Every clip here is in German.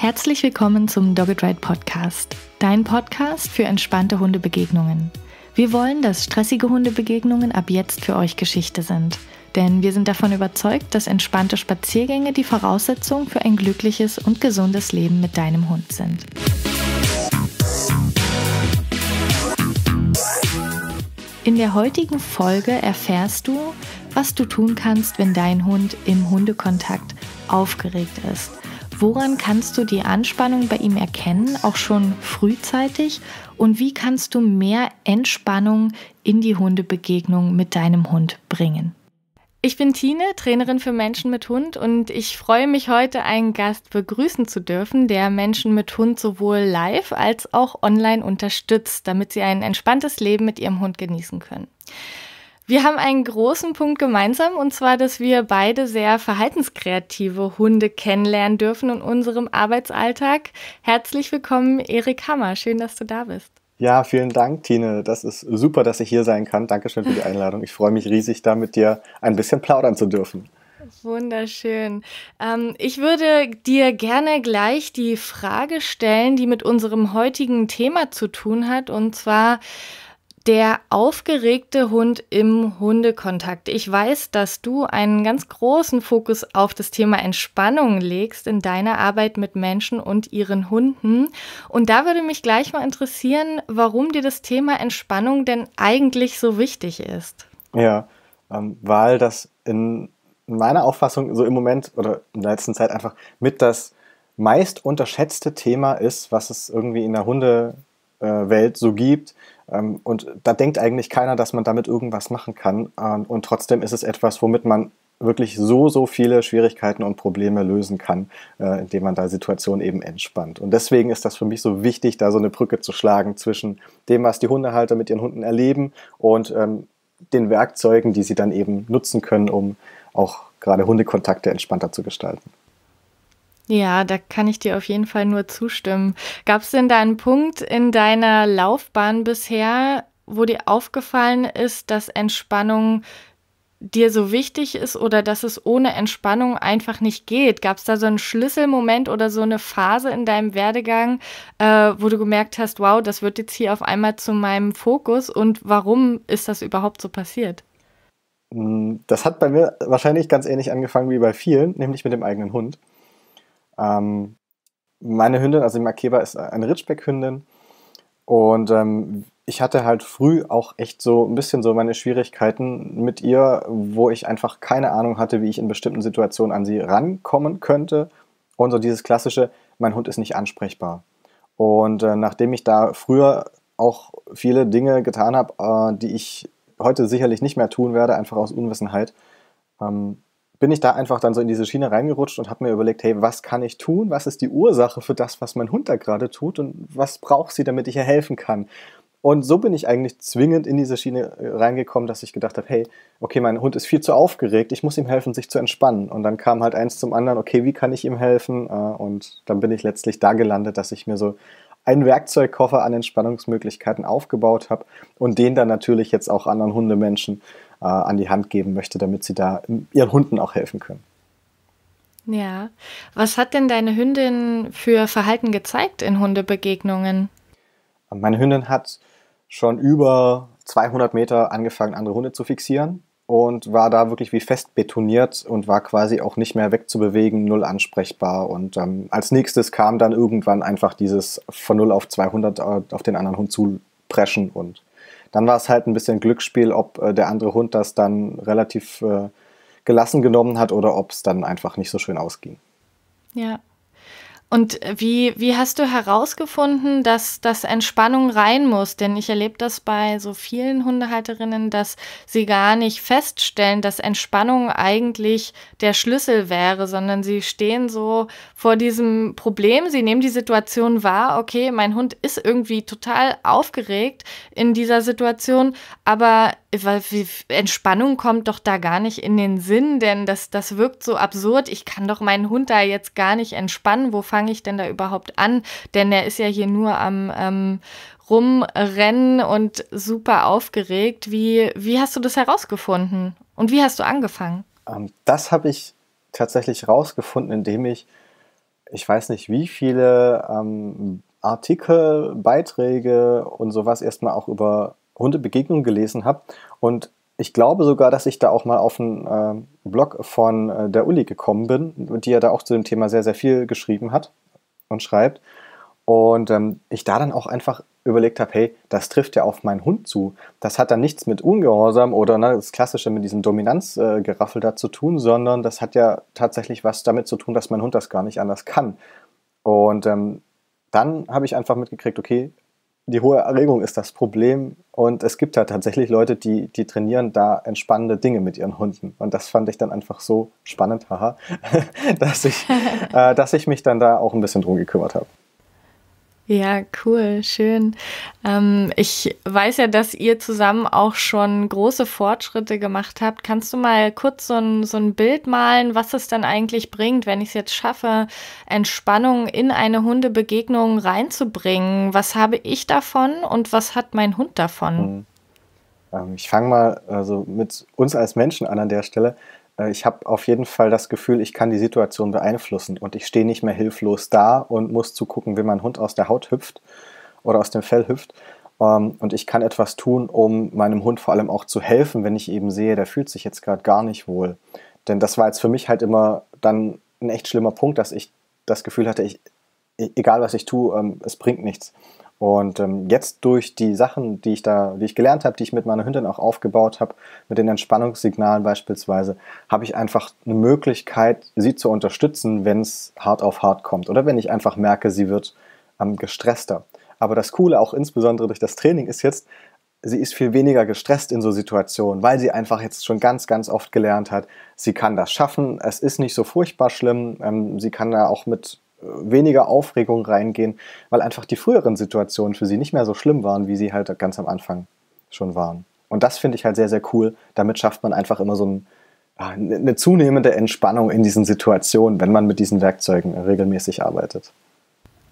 Herzlich willkommen zum Dogged Ride Podcast, dein Podcast für entspannte Hundebegegnungen. Wir wollen, dass stressige Hundebegegnungen ab jetzt für euch Geschichte sind, denn wir sind davon überzeugt, dass entspannte Spaziergänge die Voraussetzung für ein glückliches und gesundes Leben mit deinem Hund sind. In der heutigen Folge erfährst du, was du tun kannst, wenn dein Hund im Hundekontakt aufgeregt ist Woran kannst du die Anspannung bei ihm erkennen, auch schon frühzeitig? Und wie kannst du mehr Entspannung in die Hundebegegnung mit deinem Hund bringen? Ich bin Tine, Trainerin für Menschen mit Hund und ich freue mich heute, einen Gast begrüßen zu dürfen, der Menschen mit Hund sowohl live als auch online unterstützt, damit sie ein entspanntes Leben mit ihrem Hund genießen können. Wir haben einen großen Punkt gemeinsam und zwar, dass wir beide sehr verhaltenskreative Hunde kennenlernen dürfen in unserem Arbeitsalltag. Herzlich willkommen, Erik Hammer. Schön, dass du da bist. Ja, vielen Dank, Tine. Das ist super, dass ich hier sein kann. Dankeschön für die Einladung. Ich freue mich riesig, da mit dir ein bisschen plaudern zu dürfen. Wunderschön. Ähm, ich würde dir gerne gleich die Frage stellen, die mit unserem heutigen Thema zu tun hat. Und zwar, der aufgeregte Hund im Hundekontakt. Ich weiß, dass du einen ganz großen Fokus auf das Thema Entspannung legst in deiner Arbeit mit Menschen und ihren Hunden. Und da würde mich gleich mal interessieren, warum dir das Thema Entspannung denn eigentlich so wichtig ist. Ja, ähm, weil das in meiner Auffassung so im Moment oder in der letzten Zeit einfach mit das meist unterschätzte Thema ist, was es irgendwie in der Hunde äh, Welt so gibt. Ähm, und da denkt eigentlich keiner, dass man damit irgendwas machen kann. Ähm, und trotzdem ist es etwas, womit man wirklich so, so viele Schwierigkeiten und Probleme lösen kann, äh, indem man da Situationen eben entspannt. Und deswegen ist das für mich so wichtig, da so eine Brücke zu schlagen zwischen dem, was die Hundehalter mit ihren Hunden erleben und ähm, den Werkzeugen, die sie dann eben nutzen können, um auch gerade Hundekontakte entspannter zu gestalten. Ja, da kann ich dir auf jeden Fall nur zustimmen. Gab es denn da einen Punkt in deiner Laufbahn bisher, wo dir aufgefallen ist, dass Entspannung dir so wichtig ist oder dass es ohne Entspannung einfach nicht geht? Gab es da so einen Schlüsselmoment oder so eine Phase in deinem Werdegang, äh, wo du gemerkt hast, wow, das wird jetzt hier auf einmal zu meinem Fokus und warum ist das überhaupt so passiert? Mm, das hat bei mir wahrscheinlich ganz ähnlich angefangen wie bei vielen, nämlich mit dem eigenen Hund. Ähm, meine Hündin, also die Makeba, ist eine Ritschbeck-Hündin. Und ähm, ich hatte halt früh auch echt so ein bisschen so meine Schwierigkeiten mit ihr, wo ich einfach keine Ahnung hatte, wie ich in bestimmten Situationen an sie rankommen könnte. Und so dieses klassische, mein Hund ist nicht ansprechbar. Und äh, nachdem ich da früher auch viele Dinge getan habe, äh, die ich heute sicherlich nicht mehr tun werde, einfach aus Unwissenheit, ähm, bin ich da einfach dann so in diese Schiene reingerutscht und habe mir überlegt, hey, was kann ich tun? Was ist die Ursache für das, was mein Hund da gerade tut? Und was braucht sie, damit ich ihr helfen kann? Und so bin ich eigentlich zwingend in diese Schiene äh, reingekommen, dass ich gedacht habe, hey, okay, mein Hund ist viel zu aufgeregt, ich muss ihm helfen, sich zu entspannen. Und dann kam halt eins zum anderen, okay, wie kann ich ihm helfen? Äh, und dann bin ich letztlich da gelandet, dass ich mir so einen Werkzeugkoffer an Entspannungsmöglichkeiten aufgebaut habe und den dann natürlich jetzt auch anderen Hundemenschen äh, an die Hand geben möchte, damit sie da ähm, ihren Hunden auch helfen können. Ja, was hat denn deine Hündin für Verhalten gezeigt in Hundebegegnungen? Meine Hündin hat schon über 200 Meter angefangen, andere Hunde zu fixieren und war da wirklich wie fest betoniert und war quasi auch nicht mehr wegzubewegen, null ansprechbar. Und ähm, als nächstes kam dann irgendwann einfach dieses von 0 auf 200 äh, auf den anderen Hund zupreschen. Und dann war es halt ein bisschen Glücksspiel, ob äh, der andere Hund das dann relativ äh, gelassen genommen hat oder ob es dann einfach nicht so schön ausging. Ja, und wie, wie hast du herausgefunden, dass das Entspannung rein muss? Denn ich erlebe das bei so vielen Hundehalterinnen, dass sie gar nicht feststellen, dass Entspannung eigentlich der Schlüssel wäre, sondern sie stehen so vor diesem Problem, sie nehmen die Situation wahr, okay, mein Hund ist irgendwie total aufgeregt in dieser Situation, aber Entspannung kommt doch da gar nicht in den Sinn, denn das, das wirkt so absurd, ich kann doch meinen Hund da jetzt gar nicht entspannen, wo fange ich denn da überhaupt an? Denn er ist ja hier nur am ähm, Rumrennen und super aufgeregt. Wie, wie hast du das herausgefunden? Und wie hast du angefangen? Ähm, das habe ich tatsächlich herausgefunden, indem ich, ich weiß nicht, wie viele ähm, Artikel, Beiträge und sowas erstmal auch über Hundebegegnungen gelesen habe und ich glaube sogar, dass ich da auch mal auf einen äh, Blog von äh, der Uli gekommen bin, die ja da auch zu dem Thema sehr, sehr viel geschrieben hat und schreibt. Und ähm, ich da dann auch einfach überlegt habe, hey, das trifft ja auf meinen Hund zu. Das hat dann nichts mit Ungehorsam oder ne, das Klassische mit diesem Dominanzgeraffel äh, da zu tun, sondern das hat ja tatsächlich was damit zu tun, dass mein Hund das gar nicht anders kann. Und ähm, dann habe ich einfach mitgekriegt, okay, die hohe Erregung ist das Problem. Und es gibt ja halt tatsächlich Leute, die, die trainieren da entspannende Dinge mit ihren Hunden. Und das fand ich dann einfach so spannend, haha, dass ich, äh, dass ich mich dann da auch ein bisschen drum gekümmert habe. Ja, cool, schön. Ähm, ich weiß ja, dass ihr zusammen auch schon große Fortschritte gemacht habt. Kannst du mal kurz so ein, so ein Bild malen, was es dann eigentlich bringt, wenn ich es jetzt schaffe, Entspannung in eine Hundebegegnung reinzubringen? Was habe ich davon und was hat mein Hund davon? Mhm. Ähm, ich fange mal also mit uns als Menschen an an der Stelle. Äh, ich habe auf jeden Fall das Gefühl, ich kann die Situation beeinflussen und ich stehe nicht mehr hilflos da und muss zugucken, wie mein Hund aus der Haut hüpft oder aus dem Fell hüpft. Ähm, und ich kann etwas tun, um meinem Hund vor allem auch zu helfen, wenn ich eben sehe, der fühlt sich jetzt gerade gar nicht wohl. Denn das war jetzt für mich halt immer dann ein echt schlimmer Punkt, dass ich das Gefühl hatte, ich, e-, egal was ich tue, ähm, es bringt nichts. Und ähm, jetzt durch die Sachen, die ich da, die ich gelernt habe, die ich mit meiner Hündin auch aufgebaut habe, mit den Entspannungssignalen beispielsweise, habe ich einfach eine Möglichkeit, sie zu unterstützen, wenn es hart auf hart kommt oder wenn ich einfach merke, sie wird ähm, gestresster. Aber das Coole auch insbesondere durch das Training ist jetzt, sie ist viel weniger gestresst in so Situationen, weil sie einfach jetzt schon ganz, ganz oft gelernt hat, sie kann das schaffen, es ist nicht so furchtbar schlimm, ähm, sie kann da auch mit weniger Aufregung reingehen, weil einfach die früheren Situationen für sie nicht mehr so schlimm waren, wie sie halt ganz am Anfang schon waren. Und das finde ich halt sehr, sehr cool. Damit schafft man einfach immer so ein, eine zunehmende Entspannung in diesen Situationen, wenn man mit diesen Werkzeugen regelmäßig arbeitet.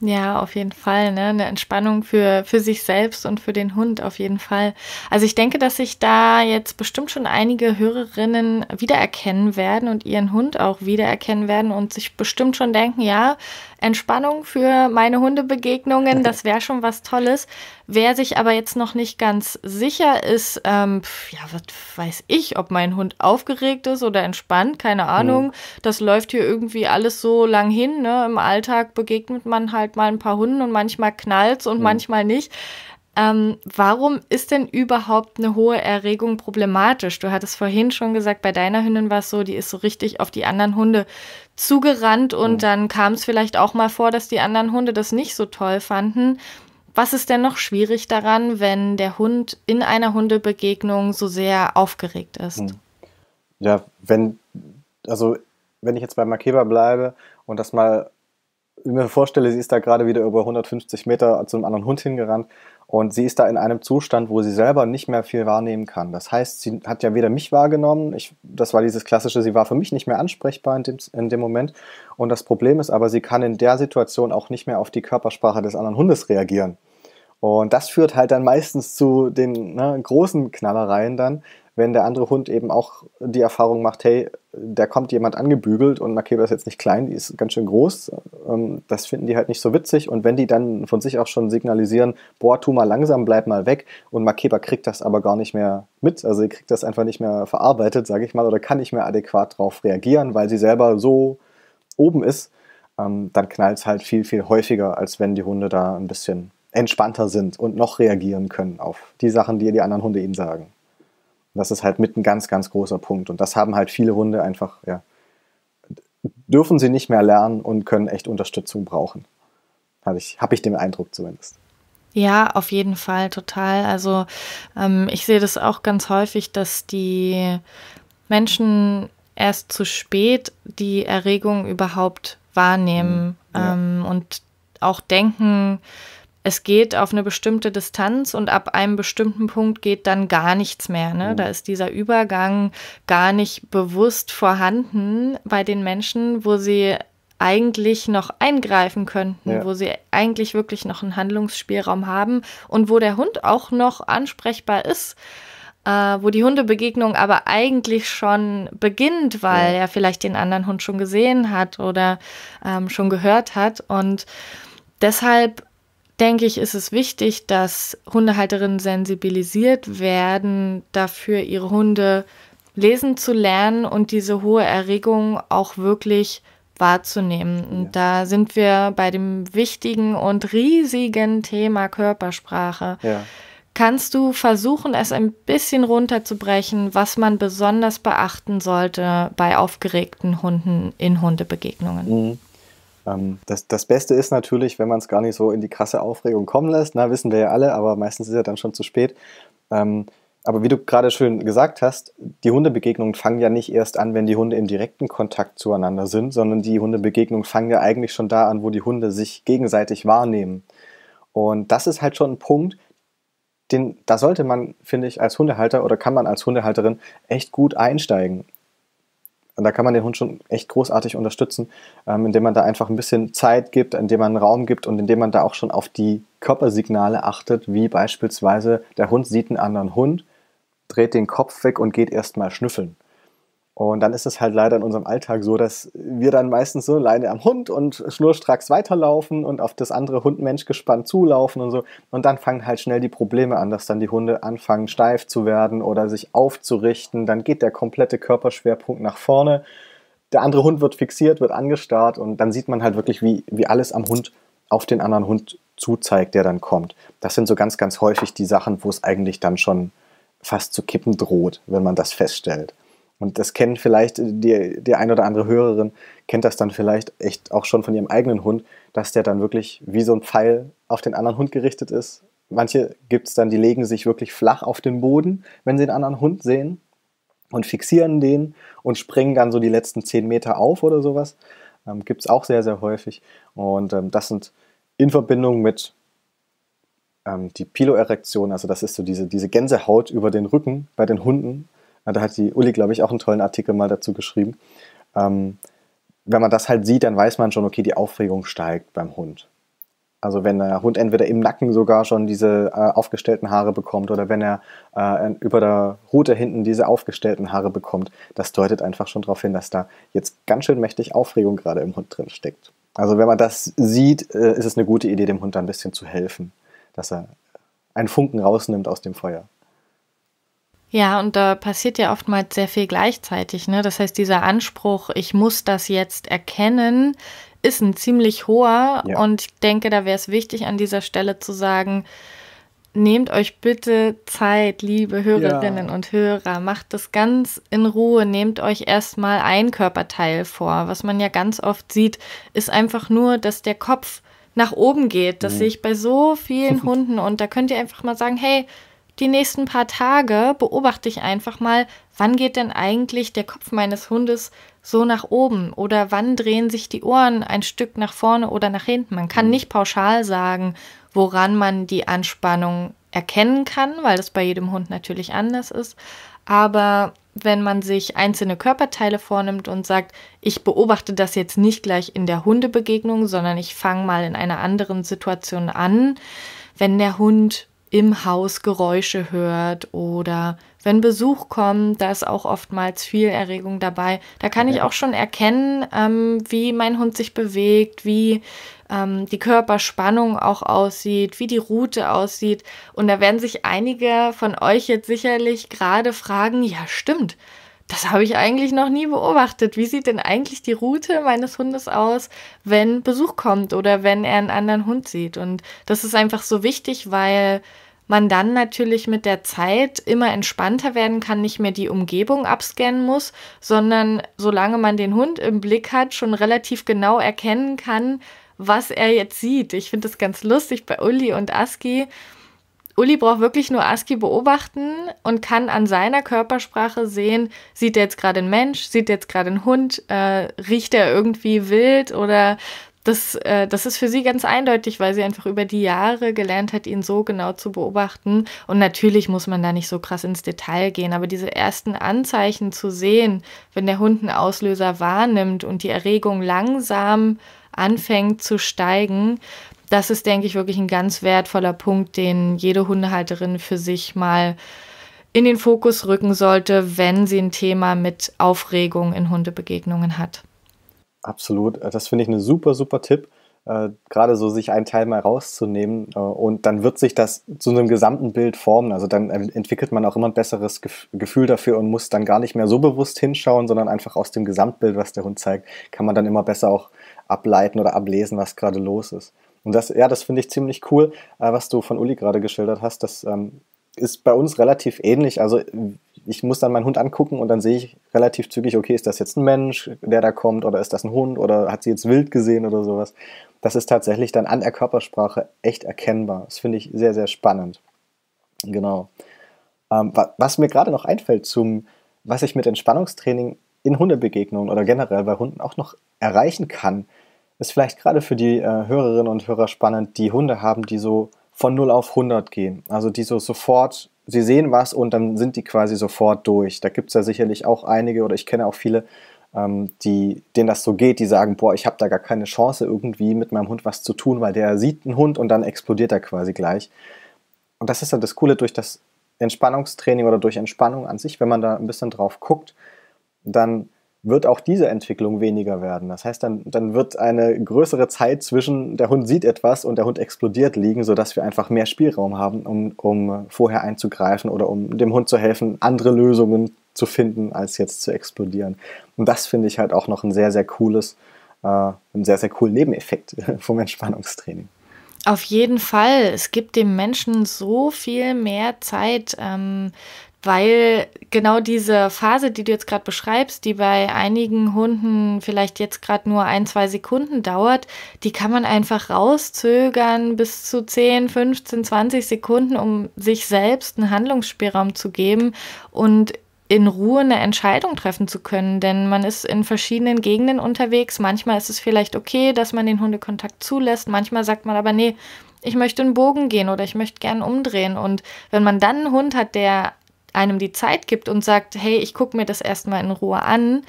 Ja, auf jeden Fall. Ne? Eine Entspannung für, für sich selbst und für den Hund, auf jeden Fall. Also ich denke, dass sich da jetzt bestimmt schon einige Hörerinnen wiedererkennen werden und ihren Hund auch wiedererkennen werden und sich bestimmt schon denken, ja, Entspannung für meine Hundebegegnungen. Das wäre schon was Tolles. Wer sich aber jetzt noch nicht ganz sicher ist, ähm, ja, was weiß ich, ob mein Hund aufgeregt ist oder entspannt, keine hm. Ahnung. Das läuft hier irgendwie alles so lang hin. Ne? Im Alltag begegnet man halt mal ein paar Hunden und manchmal knallt es und mhm. manchmal nicht. Ähm, warum ist denn überhaupt eine hohe Erregung problematisch? Du hattest vorhin schon gesagt, bei deiner Hündin war es so, die ist so richtig auf die anderen Hunde zugerannt und mhm. dann kam es vielleicht auch mal vor, dass die anderen Hunde das nicht so toll fanden. Was ist denn noch schwierig daran, wenn der Hund in einer Hundebegegnung so sehr aufgeregt ist? Mhm. Ja, wenn, also wenn ich jetzt bei Makeba bleibe und das mal mir vorstelle, sie ist da gerade wieder über 150 Meter zu einem anderen Hund hingerannt und sie ist da in einem Zustand, wo sie selber nicht mehr viel wahrnehmen kann. Das heißt, sie hat ja weder mich wahrgenommen, ich, das war dieses klassische, sie war für mich nicht mehr ansprechbar in dem, in dem Moment. Und das Problem ist aber, sie kann in der Situation auch nicht mehr auf die Körpersprache des anderen Hundes reagieren. Und das führt halt dann meistens zu den ne, großen Knallereien dann, wenn der andere Hund eben auch die Erfahrung macht, hey, da kommt jemand angebügelt und Makeba ist jetzt nicht klein, die ist ganz schön groß, ähm, das finden die halt nicht so witzig und wenn die dann von sich auch schon signalisieren, boah, tu mal langsam, bleib mal weg und Makeba kriegt das aber gar nicht mehr mit, also sie kriegt das einfach nicht mehr verarbeitet, sage ich mal, oder kann nicht mehr adäquat darauf reagieren, weil sie selber so oben ist, ähm, dann knallt es halt viel, viel häufiger, als wenn die Hunde da ein bisschen entspannter sind und noch reagieren können auf die Sachen, die die anderen Hunde ihnen sagen. Und das ist halt mit ein ganz, ganz großer Punkt. Und das haben halt viele Hunde einfach, ja, dürfen sie nicht mehr lernen und können echt Unterstützung brauchen. Habe ich, hab ich den Eindruck zumindest. Ja, auf jeden Fall, total. Also ähm, ich sehe das auch ganz häufig, dass die Menschen erst zu spät die Erregung überhaupt wahrnehmen mhm. ja. ähm, und auch denken, es geht auf eine bestimmte Distanz und ab einem bestimmten Punkt geht dann gar nichts mehr. Ne? Mhm. Da ist dieser Übergang gar nicht bewusst vorhanden bei den Menschen, wo sie eigentlich noch eingreifen könnten, ja. wo sie eigentlich wirklich noch einen Handlungsspielraum haben und wo der Hund auch noch ansprechbar ist. Äh, wo die Hundebegegnung aber eigentlich schon beginnt, weil ja. er vielleicht den anderen Hund schon gesehen hat oder ähm, schon gehört hat. Und deshalb denke ich, ist es wichtig, dass Hundehalterinnen sensibilisiert werden, dafür ihre Hunde lesen zu lernen und diese hohe Erregung auch wirklich wahrzunehmen. Und ja. da sind wir bei dem wichtigen und riesigen Thema Körpersprache. Ja. Kannst du versuchen, es ein bisschen runterzubrechen, was man besonders beachten sollte bei aufgeregten Hunden in Hundebegegnungen? Mhm. Ähm, das, das Beste ist natürlich, wenn man es gar nicht so in die krasse Aufregung kommen lässt, na, wissen wir ja alle, aber meistens ist ja dann schon zu spät. Ähm, aber wie du gerade schön gesagt hast, die Hundebegegnungen fangen ja nicht erst an, wenn die Hunde im direkten Kontakt zueinander sind, sondern die Hundebegegnungen fangen ja eigentlich schon da an, wo die Hunde sich gegenseitig wahrnehmen. Und das ist halt schon ein Punkt, den, da sollte man, finde ich, als Hundehalter oder kann man als Hundehalterin echt gut einsteigen. Und da kann man den Hund schon echt großartig unterstützen, ähm, indem man da einfach ein bisschen Zeit gibt, indem man Raum gibt und indem man da auch schon auf die Körpersignale achtet, wie beispielsweise der Hund sieht einen anderen Hund, dreht den Kopf weg und geht erstmal schnüffeln. Und dann ist es halt leider in unserem Alltag so, dass wir dann meistens so Leine am Hund und schnurstracks weiterlaufen und auf das andere Hundmensch gespannt zulaufen und so. Und dann fangen halt schnell die Probleme an, dass dann die Hunde anfangen steif zu werden oder sich aufzurichten. Dann geht der komplette Körperschwerpunkt nach vorne. Der andere Hund wird fixiert, wird angestarrt und dann sieht man halt wirklich, wie, wie alles am Hund auf den anderen Hund zuzeigt, der dann kommt. Das sind so ganz, ganz häufig die Sachen, wo es eigentlich dann schon fast zu kippen droht, wenn man das feststellt. Und das kennen vielleicht äh, die, die ein oder andere Hörerin, kennt das dann vielleicht echt auch schon von ihrem eigenen Hund, dass der dann wirklich wie so ein Pfeil auf den anderen Hund gerichtet ist. Manche gibt es dann, die legen sich wirklich flach auf den Boden, wenn sie einen anderen Hund sehen und fixieren den und springen dann so die letzten zehn Meter auf oder sowas. Ähm, gibt es auch sehr, sehr häufig. Und ähm, das sind in Verbindung mit ähm, die Piloerektion, also das ist so diese, diese Gänsehaut über den Rücken bei den Hunden, ja, da hat die Uli, glaube ich, auch einen tollen Artikel mal dazu geschrieben. Ähm, wenn man das halt sieht, dann weiß man schon, okay, die Aufregung steigt beim Hund. Also wenn der Hund entweder im Nacken sogar schon diese äh, aufgestellten Haare bekommt oder wenn er äh, über der Rute hinten diese aufgestellten Haare bekommt, das deutet einfach schon darauf hin, dass da jetzt ganz schön mächtig Aufregung gerade im Hund drin steckt. Also wenn man das sieht, äh, ist es eine gute Idee, dem Hund da ein bisschen zu helfen, dass er einen Funken rausnimmt aus dem Feuer. Ja, und da passiert ja oftmals sehr viel gleichzeitig. Ne? Das heißt, dieser Anspruch, ich muss das jetzt erkennen, ist ein ziemlich hoher. Ja. Und ich denke, da wäre es wichtig, an dieser Stelle zu sagen, nehmt euch bitte Zeit, liebe Hörerinnen ja. und Hörer. Macht das ganz in Ruhe. Nehmt euch erstmal ein Körperteil vor. Was man ja ganz oft sieht, ist einfach nur, dass der Kopf nach oben geht. Das mhm. sehe ich bei so vielen Hunden. Und da könnt ihr einfach mal sagen, hey, die nächsten paar Tage beobachte ich einfach mal, wann geht denn eigentlich der Kopf meines Hundes so nach oben oder wann drehen sich die Ohren ein Stück nach vorne oder nach hinten. Man kann mhm. nicht pauschal sagen, woran man die Anspannung erkennen kann, weil das bei jedem Hund natürlich anders ist. Aber wenn man sich einzelne Körperteile vornimmt und sagt, ich beobachte das jetzt nicht gleich in der Hundebegegnung, sondern ich fange mal in einer anderen Situation an, wenn der Hund im Haus Geräusche hört oder wenn Besuch kommt, da ist auch oftmals viel Erregung dabei. Da kann ich auch schon erkennen, ähm, wie mein Hund sich bewegt, wie ähm, die Körperspannung auch aussieht, wie die Route aussieht. Und da werden sich einige von euch jetzt sicherlich gerade fragen, ja stimmt, das habe ich eigentlich noch nie beobachtet. Wie sieht denn eigentlich die Route meines Hundes aus, wenn Besuch kommt oder wenn er einen anderen Hund sieht? Und das ist einfach so wichtig, weil man dann natürlich mit der Zeit immer entspannter werden kann, nicht mehr die Umgebung abscannen muss, sondern solange man den Hund im Blick hat, schon relativ genau erkennen kann, was er jetzt sieht. Ich finde das ganz lustig bei Uli und Aski. Uli braucht wirklich nur ASCII beobachten und kann an seiner Körpersprache sehen, sieht er jetzt gerade einen Mensch, sieht er jetzt gerade einen Hund, äh, riecht er irgendwie wild oder das, äh, das ist für sie ganz eindeutig, weil sie einfach über die Jahre gelernt hat, ihn so genau zu beobachten. Und natürlich muss man da nicht so krass ins Detail gehen, aber diese ersten Anzeichen zu sehen, wenn der Hund einen Auslöser wahrnimmt und die Erregung langsam anfängt zu steigen, das ist, denke ich, wirklich ein ganz wertvoller Punkt, den jede Hundehalterin für sich mal in den Fokus rücken sollte, wenn sie ein Thema mit Aufregung in Hundebegegnungen hat. Absolut. Äh, das finde ich eine super, super Tipp. Äh, gerade so sich einen Teil mal rauszunehmen äh, und dann wird sich das zu einem gesamten Bild formen. Also dann entwickelt man auch immer ein besseres Gef Gefühl dafür und muss dann gar nicht mehr so bewusst hinschauen, sondern einfach aus dem Gesamtbild, was der Hund zeigt, kann man dann immer besser auch ableiten oder ablesen, was gerade los ist. Und das, ja, das finde ich ziemlich cool, äh, was du von Uli gerade geschildert hast, dass ähm, ist bei uns relativ ähnlich. Also ich muss dann meinen Hund angucken und dann sehe ich relativ zügig, okay, ist das jetzt ein Mensch, der da kommt, oder ist das ein Hund, oder hat sie jetzt wild gesehen oder sowas. Das ist tatsächlich dann an der Körpersprache echt erkennbar. Das finde ich sehr, sehr spannend. Genau. Ähm, was mir gerade noch einfällt zum, was ich mit Entspannungstraining in Hundebegegnungen oder generell bei Hunden auch noch erreichen kann, ist vielleicht gerade für die äh, Hörerinnen und Hörer spannend, die Hunde haben, die so von 0 auf 100 gehen. Also die so sofort, sie sehen was und dann sind die quasi sofort durch. Da gibt es ja sicherlich auch einige oder ich kenne auch viele, ähm, die, denen das so geht, die sagen, boah, ich habe da gar keine Chance irgendwie mit meinem Hund was zu tun, weil der sieht einen Hund und dann explodiert er quasi gleich. Und das ist dann das Coole durch das Entspannungstraining oder durch Entspannung an sich, wenn man da ein bisschen drauf guckt, dann wird auch diese Entwicklung weniger werden. Das heißt, dann, dann wird eine größere Zeit zwischen der Hund sieht etwas und der Hund explodiert liegen, sodass wir einfach mehr Spielraum haben, um, um vorher einzugreifen oder um dem Hund zu helfen, andere Lösungen zu finden, als jetzt zu explodieren. Und das finde ich halt auch noch ein sehr, sehr cooles, äh, einen sehr, sehr coolen Nebeneffekt vom Entspannungstraining. Auf jeden Fall. Es gibt dem Menschen so viel mehr Zeit, ähm, weil genau diese Phase, die du jetzt gerade beschreibst, die bei einigen Hunden vielleicht jetzt gerade nur ein, zwei Sekunden dauert, die kann man einfach rauszögern bis zu 10, 15, 20 Sekunden, um sich selbst einen Handlungsspielraum zu geben und in Ruhe eine Entscheidung treffen zu können, denn man ist in verschiedenen Gegenden unterwegs. Manchmal ist es vielleicht okay, dass man den Hundekontakt zulässt. Manchmal sagt man aber, nee, ich möchte einen Bogen gehen oder ich möchte gern umdrehen. Und wenn man dann einen Hund hat, der einem die Zeit gibt und sagt, hey, ich gucke mir das erstmal in Ruhe an,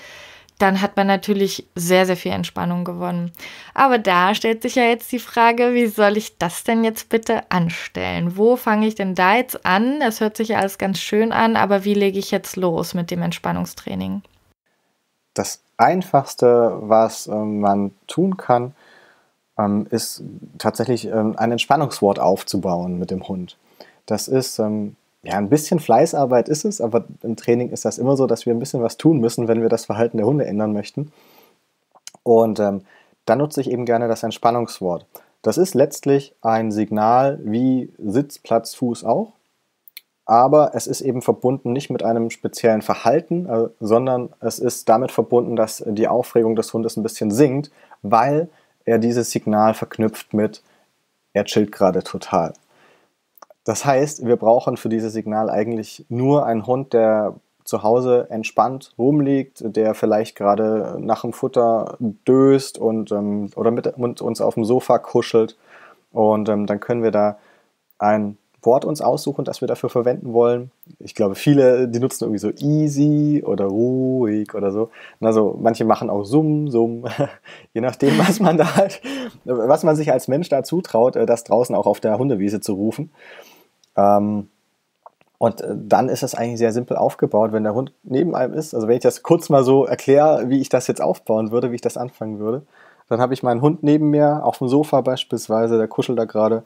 dann hat man natürlich sehr, sehr viel Entspannung gewonnen. Aber da stellt sich ja jetzt die Frage, wie soll ich das denn jetzt bitte anstellen? Wo fange ich denn da jetzt an? Das hört sich ja alles ganz schön an, aber wie lege ich jetzt los mit dem Entspannungstraining? Das Einfachste, was äh, man tun kann, ähm, ist tatsächlich ähm, ein Entspannungswort aufzubauen mit dem Hund. Das ist ähm, ja, ein bisschen Fleißarbeit ist es, aber im Training ist das immer so, dass wir ein bisschen was tun müssen, wenn wir das Verhalten der Hunde ändern möchten. Und ähm, da nutze ich eben gerne das Entspannungswort. Das ist letztlich ein Signal wie Sitz, Platz, Fuß auch, aber es ist eben verbunden nicht mit einem speziellen Verhalten, äh, sondern es ist damit verbunden, dass die Aufregung des Hundes ein bisschen sinkt, weil er dieses Signal verknüpft mit, er chillt gerade total. Das heißt, wir brauchen für dieses Signal eigentlich nur einen Hund, der zu Hause entspannt rumliegt, der vielleicht gerade nach dem Futter döst und ähm, oder mit, uns auf dem Sofa kuschelt. Und ähm, dann können wir da ein Wort uns aussuchen, das wir dafür verwenden wollen. Ich glaube, viele, die nutzen irgendwie so easy oder ruhig oder so. Also manche machen auch Summ, Summ, je nachdem, was man da halt, was man sich als Mensch da zutraut, äh, das draußen auch auf der Hundewiese zu rufen. Ähm, und äh, dann ist das eigentlich sehr simpel aufgebaut, wenn der Hund neben einem ist. Also wenn ich das kurz mal so erkläre, wie ich das jetzt aufbauen würde, wie ich das anfangen würde, dann habe ich meinen Hund neben mir, auf dem Sofa beispielsweise, der kuschelt da gerade.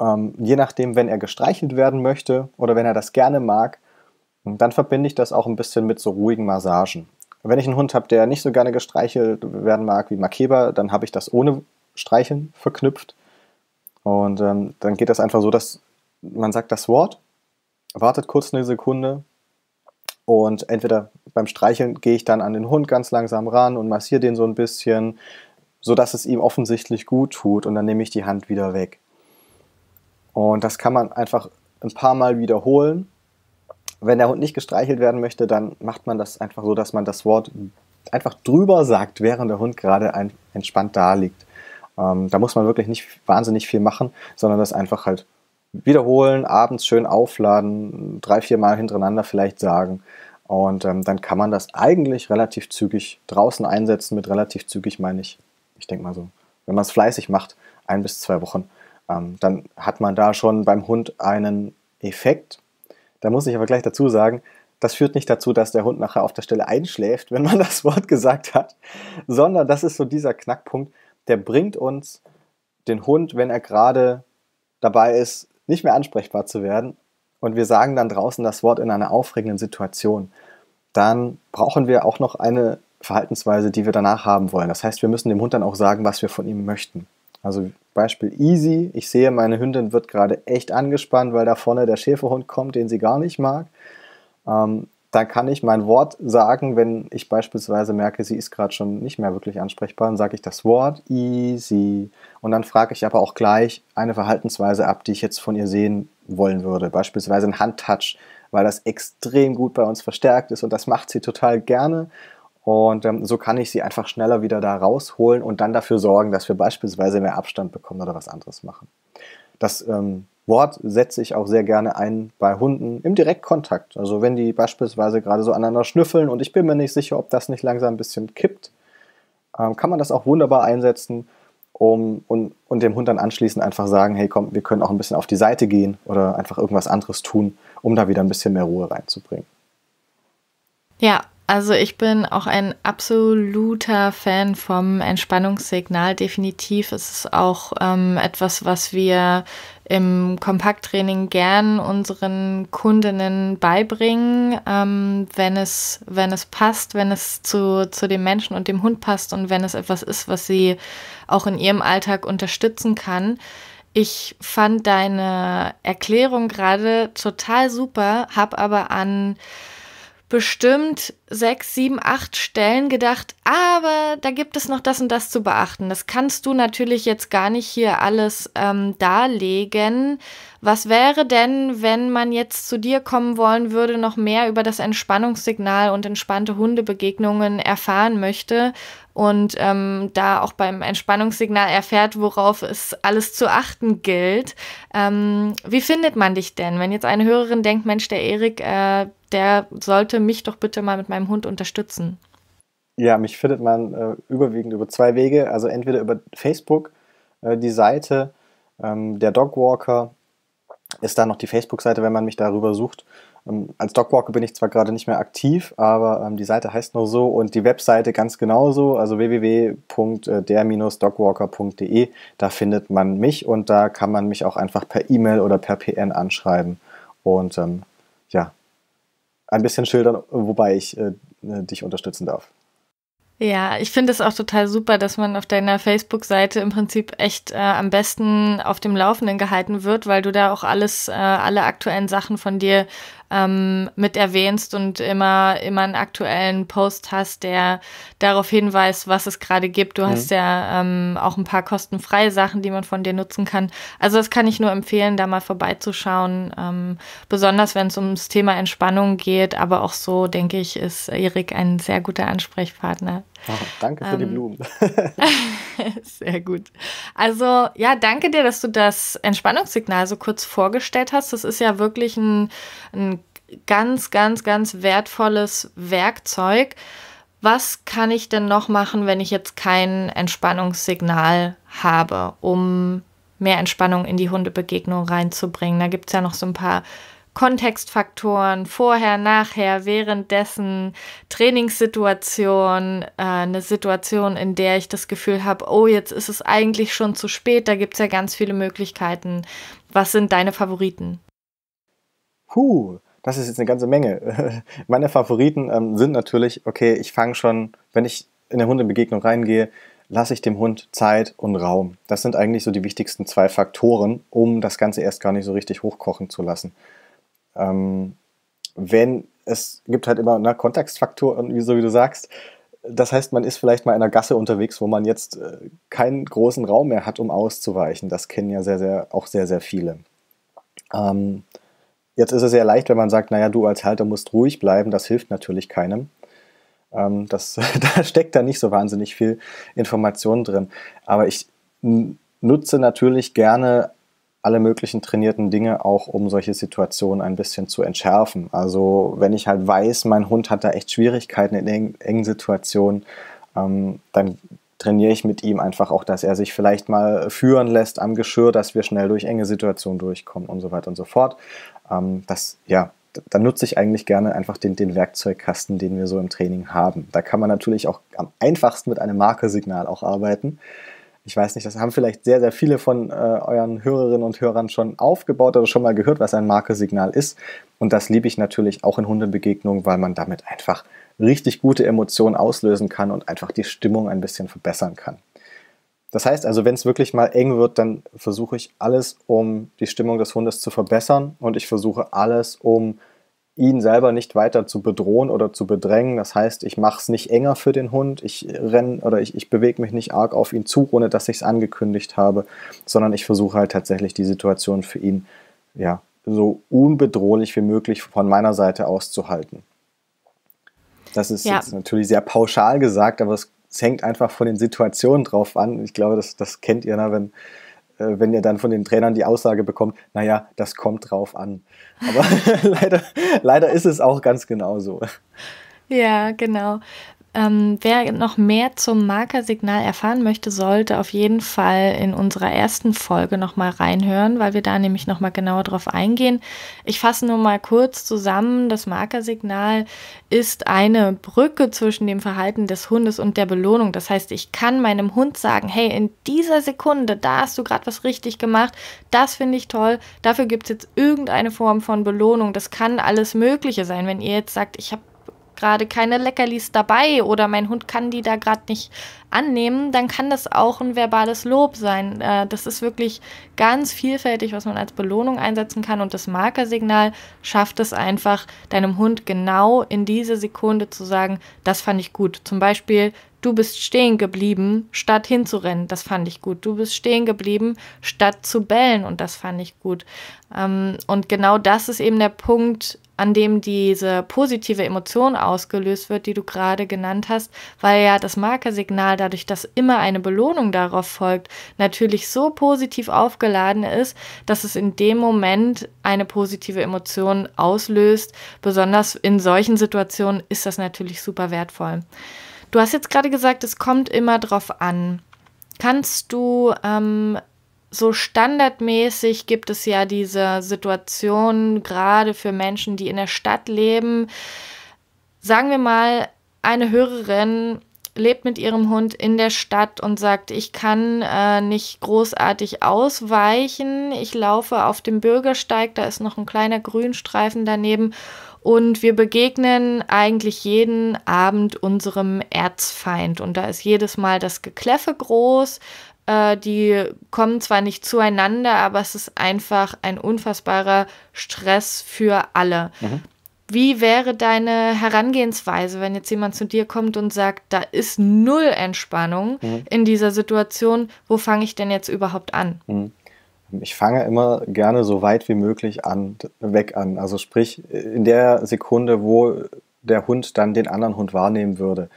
Ähm, je nachdem, wenn er gestreichelt werden möchte oder wenn er das gerne mag, dann verbinde ich das auch ein bisschen mit so ruhigen Massagen. Wenn ich einen Hund habe, der nicht so gerne gestreichelt werden mag wie Makeba, dann habe ich das ohne Streicheln verknüpft. Und ähm, dann geht das einfach so, dass man sagt das Wort, wartet kurz eine Sekunde und entweder beim Streicheln gehe ich dann an den Hund ganz langsam ran und massiere den so ein bisschen, sodass es ihm offensichtlich gut tut und dann nehme ich die Hand wieder weg. Und das kann man einfach ein paar Mal wiederholen. Wenn der Hund nicht gestreichelt werden möchte, dann macht man das einfach so, dass man das Wort einfach drüber sagt, während der Hund gerade entspannt da liegt. Ähm, da muss man wirklich nicht wahnsinnig viel machen, sondern das einfach halt wiederholen, abends schön aufladen, drei, vier Mal hintereinander vielleicht sagen. Und ähm, dann kann man das eigentlich relativ zügig draußen einsetzen. Mit relativ zügig meine ich, ich denke mal so, wenn man es fleißig macht, ein bis zwei Wochen, ähm, dann hat man da schon beim Hund einen Effekt. Da muss ich aber gleich dazu sagen, das führt nicht dazu, dass der Hund nachher auf der Stelle einschläft, wenn man das Wort gesagt hat, sondern das ist so dieser Knackpunkt, der bringt uns den Hund, wenn er gerade dabei ist, nicht mehr ansprechbar zu werden und wir sagen dann draußen das Wort in einer aufregenden Situation, dann brauchen wir auch noch eine Verhaltensweise, die wir danach haben wollen. Das heißt, wir müssen dem Hund dann auch sagen, was wir von ihm möchten. Also Beispiel easy, ich sehe, meine Hündin wird gerade echt angespannt, weil da vorne der Schäferhund kommt, den sie gar nicht mag. Ähm, dann kann ich mein Wort sagen, wenn ich beispielsweise merke, sie ist gerade schon nicht mehr wirklich ansprechbar, dann sage ich das Wort easy. Und dann frage ich aber auch gleich eine Verhaltensweise ab, die ich jetzt von ihr sehen wollen würde. Beispielsweise ein Handtouch, weil das extrem gut bei uns verstärkt ist und das macht sie total gerne. Und ähm, so kann ich sie einfach schneller wieder da rausholen und dann dafür sorgen, dass wir beispielsweise mehr Abstand bekommen oder was anderes machen. Das ähm, Wort setze ich auch sehr gerne ein bei Hunden im Direktkontakt. Also wenn die beispielsweise gerade so aneinander schnüffeln und ich bin mir nicht sicher, ob das nicht langsam ein bisschen kippt, ähm, kann man das auch wunderbar einsetzen um, und, und dem Hund dann anschließend einfach sagen, hey komm, wir können auch ein bisschen auf die Seite gehen oder einfach irgendwas anderes tun, um da wieder ein bisschen mehr Ruhe reinzubringen. Ja, also ich bin auch ein absoluter Fan vom Entspannungssignal. Definitiv ist es auch ähm, etwas, was wir im Kompakttraining gern unseren Kundinnen beibringen, ähm, wenn, es, wenn es passt, wenn es zu, zu dem Menschen und dem Hund passt und wenn es etwas ist, was sie auch in ihrem Alltag unterstützen kann. Ich fand deine Erklärung gerade total super, habe aber an bestimmt sechs, sieben, acht Stellen gedacht, aber da gibt es noch das und das zu beachten. Das kannst du natürlich jetzt gar nicht hier alles ähm, darlegen. Was wäre denn, wenn man jetzt zu dir kommen wollen würde, noch mehr über das Entspannungssignal und entspannte Hundebegegnungen erfahren möchte? und ähm, da auch beim Entspannungssignal erfährt, worauf es alles zu achten gilt. Ähm, wie findet man dich denn? Wenn jetzt eine Hörerin denkt, Mensch, der Erik, äh, der sollte mich doch bitte mal mit meinem Hund unterstützen. Ja, mich findet man äh, überwiegend über zwei Wege. Also entweder über Facebook, äh, die Seite, ähm, der Dogwalker ist da noch die Facebook-Seite, wenn man mich darüber sucht. Ähm, als Dogwalker bin ich zwar gerade nicht mehr aktiv, aber ähm, die Seite heißt nur so und die Webseite ganz genauso, also www.der-dogwalker.de. Äh, da findet man mich und da kann man mich auch einfach per E-Mail oder per PN anschreiben und ähm, ja, ein bisschen schildern, wobei ich äh, äh, dich unterstützen darf. Ja, ich finde es auch total super, dass man auf deiner Facebook-Seite im Prinzip echt äh, am besten auf dem Laufenden gehalten wird, weil du da auch alles, äh, alle aktuellen Sachen von dir ähm, mit erwähnst und immer, immer einen aktuellen Post hast, der darauf hinweist, was es gerade gibt. Du mhm. hast ja ähm, auch ein paar kostenfreie Sachen, die man von dir nutzen kann. Also das kann ich nur empfehlen, da mal vorbeizuschauen. Ähm, besonders wenn es ums Thema Entspannung geht, aber auch so, denke ich, ist Erik ein sehr guter Ansprechpartner. Oh, danke für ähm, die Blumen. sehr gut. Also ja, danke dir, dass du das Entspannungssignal so kurz vorgestellt hast. Das ist ja wirklich ein, ein ganz, ganz, ganz wertvolles Werkzeug. Was kann ich denn noch machen, wenn ich jetzt kein Entspannungssignal habe, um mehr Entspannung in die Hundebegegnung reinzubringen? Da gibt es ja noch so ein paar Kontextfaktoren, vorher, nachher, währenddessen, Trainingssituation, äh, eine Situation, in der ich das Gefühl habe, oh, jetzt ist es eigentlich schon zu spät, da gibt es ja ganz viele Möglichkeiten. Was sind deine Favoriten? Huh, das ist jetzt eine ganze Menge. Meine Favoriten ähm, sind natürlich, okay, ich fange schon, wenn ich in eine Hundebegegnung reingehe, lasse ich dem Hund Zeit und Raum. Das sind eigentlich so die wichtigsten zwei Faktoren, um das Ganze erst gar nicht so richtig hochkochen zu lassen. Ähm, wenn es gibt halt immer ne, Kontextfaktoren, so wie du sagst. Das heißt, man ist vielleicht mal in einer Gasse unterwegs, wo man jetzt äh, keinen großen Raum mehr hat, um auszuweichen. Das kennen ja sehr, sehr, auch sehr, sehr viele. Ähm, jetzt ist es sehr leicht, wenn man sagt, naja, du als Halter musst ruhig bleiben, das hilft natürlich keinem. Ähm, das, da steckt da nicht so wahnsinnig viel Information drin. Aber ich nutze natürlich gerne alle möglichen trainierten Dinge auch, um solche Situationen ein bisschen zu entschärfen. Also wenn ich halt weiß, mein Hund hat da echt Schwierigkeiten in engen Situationen, ähm, dann trainiere ich mit ihm einfach auch, dass er sich vielleicht mal führen lässt am Geschirr, dass wir schnell durch enge Situationen durchkommen und so weiter und so fort. Ähm, das, ja, da nutze ich eigentlich gerne einfach den, den Werkzeugkasten, den wir so im Training haben. Da kann man natürlich auch am einfachsten mit einem Markersignal auch arbeiten ich weiß nicht, das haben vielleicht sehr, sehr viele von äh, euren Hörerinnen und Hörern schon aufgebaut oder schon mal gehört, was ein Markesignal ist. Und das liebe ich natürlich auch in Hundebegegnungen, weil man damit einfach richtig gute Emotionen auslösen kann und einfach die Stimmung ein bisschen verbessern kann. Das heißt also, wenn es wirklich mal eng wird, dann versuche ich alles, um die Stimmung des Hundes zu verbessern und ich versuche alles, um ihn selber nicht weiter zu bedrohen oder zu bedrängen. Das heißt, ich mache es nicht enger für den Hund, ich renne oder ich, ich bewege mich nicht arg auf ihn zu, ohne dass ich es angekündigt habe, sondern ich versuche halt tatsächlich die Situation für ihn ja, so unbedrohlich wie möglich von meiner Seite auszuhalten. Das ist ja. jetzt natürlich sehr pauschal gesagt, aber es, es, hängt einfach von den Situationen drauf an. Ich glaube, das, das kennt ihr, na, ne, wenn, äh, wenn ihr dann von den Trainern die Aussage bekommt, naja, das kommt drauf an. Aber leider, leider ist es auch ganz genau so. Ja, genau. Ähm, wer noch mehr zum Markersignal erfahren möchte, sollte auf jeden Fall in unserer ersten Folge nochmal reinhören, weil wir da nämlich nochmal genauer drauf eingehen. Ich fasse nur mal kurz zusammen. Das Markersignal ist eine Brücke zwischen dem Verhalten des Hundes und der Belohnung. Das heißt, ich kann meinem Hund sagen, hey, in dieser Sekunde, da hast du gerade was richtig gemacht. Das finde ich toll. Dafür gibt es jetzt irgendeine Form von Belohnung. Das kann alles Mögliche sein. Wenn ihr jetzt sagt, ich habe gerade keine Leckerlis dabei oder mein Hund kann die da gerade nicht annehmen, dann kann das auch ein verbales Lob sein. Äh, das ist wirklich ganz vielfältig, was man als Belohnung einsetzen kann und das Markersignal schafft es einfach, deinem Hund genau in diese Sekunde zu sagen, das fand ich gut. Zum Beispiel, du bist stehen geblieben, statt hinzurennen, das fand ich gut. Du bist stehen geblieben, statt zu bellen und das fand ich gut. Ähm, und genau das ist eben der Punkt, an dem diese positive Emotion ausgelöst wird, die du gerade genannt hast, weil ja das Markersignal dadurch, dass immer eine Belohnung darauf folgt, natürlich so positiv aufgeladen ist, dass es in dem Moment eine positive Emotion auslöst. Besonders in solchen Situationen ist das natürlich super wertvoll. Du hast jetzt gerade gesagt, es kommt immer drauf an. Kannst du ähm, so standardmäßig gibt es ja diese Situation, gerade für Menschen, die in der Stadt leben. Sagen wir mal, eine Hörerin lebt mit ihrem Hund in der Stadt und sagt, ich kann äh, nicht großartig ausweichen, ich laufe auf dem Bürgersteig, da ist noch ein kleiner Grünstreifen daneben und wir begegnen eigentlich jeden Abend unserem Erzfeind und da ist jedes Mal das Gekläffe groß, äh, die kommen zwar nicht zueinander, aber es ist einfach ein unfassbarer Stress für alle. Mhm. Wie wäre deine Herangehensweise, wenn jetzt jemand zu dir kommt und sagt, da ist null Entspannung mhm. in dieser Situation, wo fange ich denn jetzt überhaupt an? Mhm. Ich fange immer gerne so weit wie möglich an, weg an. Also sprich, in der Sekunde, wo der Hund dann den anderen Hund wahrnehmen würde.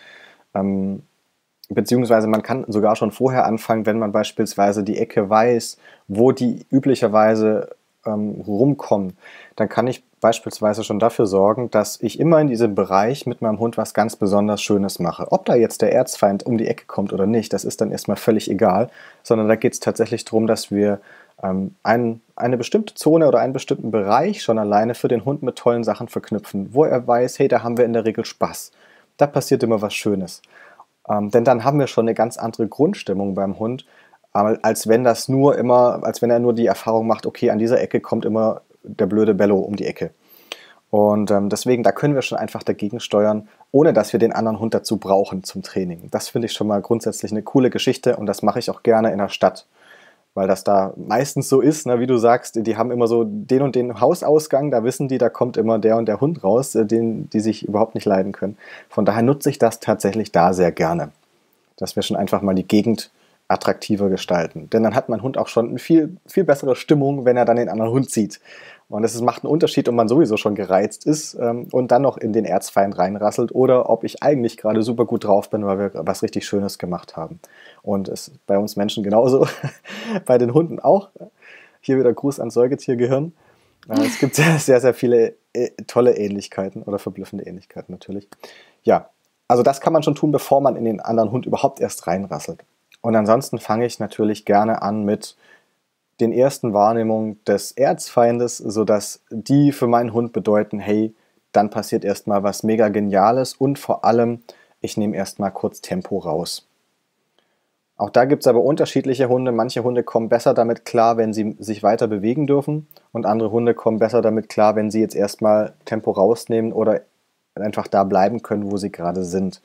Ähm, Beziehungsweise man kann sogar schon vorher anfangen, wenn man beispielsweise die Ecke weiß, wo die üblicherweise ähm, rumkommen. Dann kann ich beispielsweise schon dafür sorgen, dass ich immer in diesem Bereich mit meinem Hund was ganz besonders Schönes mache. Ob da jetzt der Erzfeind um die Ecke kommt oder nicht, das ist dann erstmal völlig egal, sondern da geht es tatsächlich darum, dass wir ähm, ein, eine bestimmte Zone oder einen bestimmten Bereich schon alleine für den Hund mit tollen Sachen verknüpfen, wo er weiß, hey, da haben wir in der Regel Spaß. Da passiert immer was Schönes. Ähm, denn dann haben wir schon eine ganz andere Grundstimmung beim Hund, äh, als wenn das nur immer, als wenn er nur die Erfahrung macht, okay, an dieser Ecke kommt immer der blöde Bello um die Ecke. Und ähm, deswegen, da können wir schon einfach dagegen steuern, ohne dass wir den anderen Hund dazu brauchen zum Training. Das finde ich schon mal grundsätzlich eine coole Geschichte und das mache ich auch gerne in der Stadt weil das da meistens so ist, ne, wie du sagst, die haben immer so den und den Hausausgang, da wissen die, da kommt immer der und der Hund raus, äh, den, die sich überhaupt nicht leiden können. Von daher nutze ich das tatsächlich da sehr gerne, dass wir schon einfach mal die Gegend attraktiver gestalten. Denn dann hat mein Hund auch schon eine viel, viel bessere Stimmung, wenn er dann den anderen Hund sieht. Und es macht einen Unterschied, ob man sowieso schon gereizt ist ähm, und dann noch in den Erzfeind reinrasselt oder ob ich eigentlich gerade super gut drauf bin, weil wir was richtig Schönes gemacht haben. Und es ist bei uns Menschen genauso, bei den Hunden auch. Hier wieder Gruß an Säugetiergehirn. Äh, es gibt sehr, sehr, sehr viele äh, tolle Ähnlichkeiten oder verblüffende Ähnlichkeiten natürlich. Ja, also das kann man schon tun, bevor man in den anderen Hund überhaupt erst reinrasselt. Und ansonsten fange ich natürlich gerne an mit den ersten Wahrnehmungen des Erzfeindes, sodass die für meinen Hund bedeuten, hey, dann passiert erstmal was mega Geniales und vor allem, ich nehme erstmal kurz Tempo raus. Auch da gibt es aber unterschiedliche Hunde. Manche Hunde kommen besser damit klar, wenn sie sich weiter bewegen dürfen und andere Hunde kommen besser damit klar, wenn sie jetzt erstmal Tempo rausnehmen oder einfach da bleiben können, wo sie gerade sind.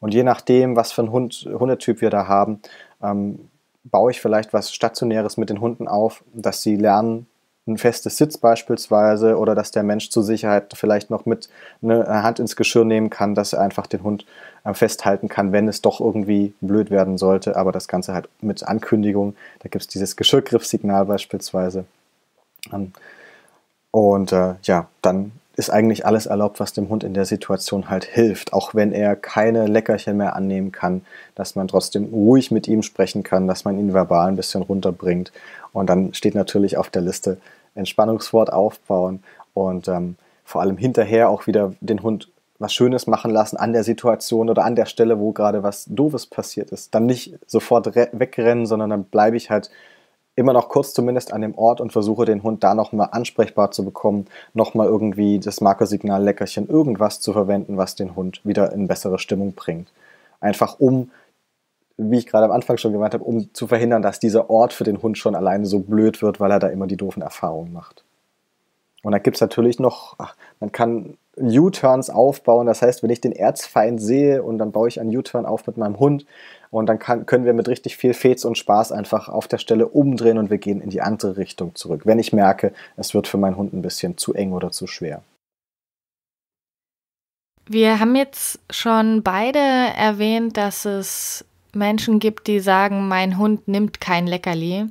Und je nachdem, was für ein Hund, Hundetyp wir da haben, ähm, baue ich vielleicht was Stationäres mit den Hunden auf, dass sie lernen, ein festes Sitz beispielsweise oder dass der Mensch zur Sicherheit vielleicht noch mit ne, einer Hand ins Geschirr nehmen kann, dass er einfach den Hund äh, festhalten kann, wenn es doch irgendwie blöd werden sollte. Aber das Ganze halt mit Ankündigung. Da gibt es dieses Geschirrgriffsignal beispielsweise. Ähm, und äh, ja, dann ist eigentlich alles erlaubt, was dem Hund in der Situation halt hilft. Auch wenn er keine Leckerchen mehr annehmen kann, dass man trotzdem ruhig mit ihm sprechen kann, dass man ihn verbal ein bisschen runterbringt. Und dann steht natürlich auf der Liste Entspannungswort aufbauen und ähm, vor allem hinterher auch wieder den Hund was Schönes machen lassen an der Situation oder an der Stelle, wo gerade was Doofes passiert ist. Dann nicht sofort wegrennen, sondern dann bleibe ich halt immer noch kurz zumindest an dem Ort und versuche den Hund da nochmal ansprechbar zu bekommen, nochmal irgendwie das Markersignal Leckerchen, irgendwas zu verwenden, was den Hund wieder in bessere Stimmung bringt. Einfach um, wie ich gerade am Anfang schon gemeint habe, um zu verhindern, dass dieser Ort für den Hund schon alleine so blöd wird, weil er da immer die doofen Erfahrungen macht. Und da gibt es natürlich noch, ach, man kann U-Turns aufbauen. Das heißt, wenn ich den Erzfeind sehe und dann baue ich einen U-Turn auf mit meinem Hund und dann kann, können wir mit richtig viel Fetz und Spaß einfach auf der Stelle umdrehen und wir gehen in die andere Richtung zurück, wenn ich merke, es wird für meinen Hund ein bisschen zu eng oder zu schwer. Wir haben jetzt schon beide erwähnt, dass es Menschen gibt, die sagen, mein Hund nimmt kein Leckerli.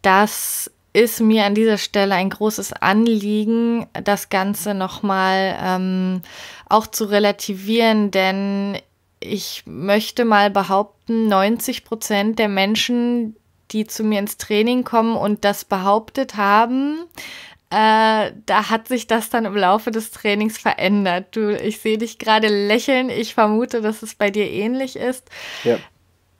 Das ist mir an dieser Stelle ein großes Anliegen, das Ganze nochmal ähm, auch zu relativieren, denn ich möchte mal behaupten, 90 Prozent der Menschen, die zu mir ins Training kommen und das behauptet haben, äh, da hat sich das dann im Laufe des Trainings verändert. Du, ich sehe dich gerade lächeln. Ich vermute, dass es bei dir ähnlich ist. Ja.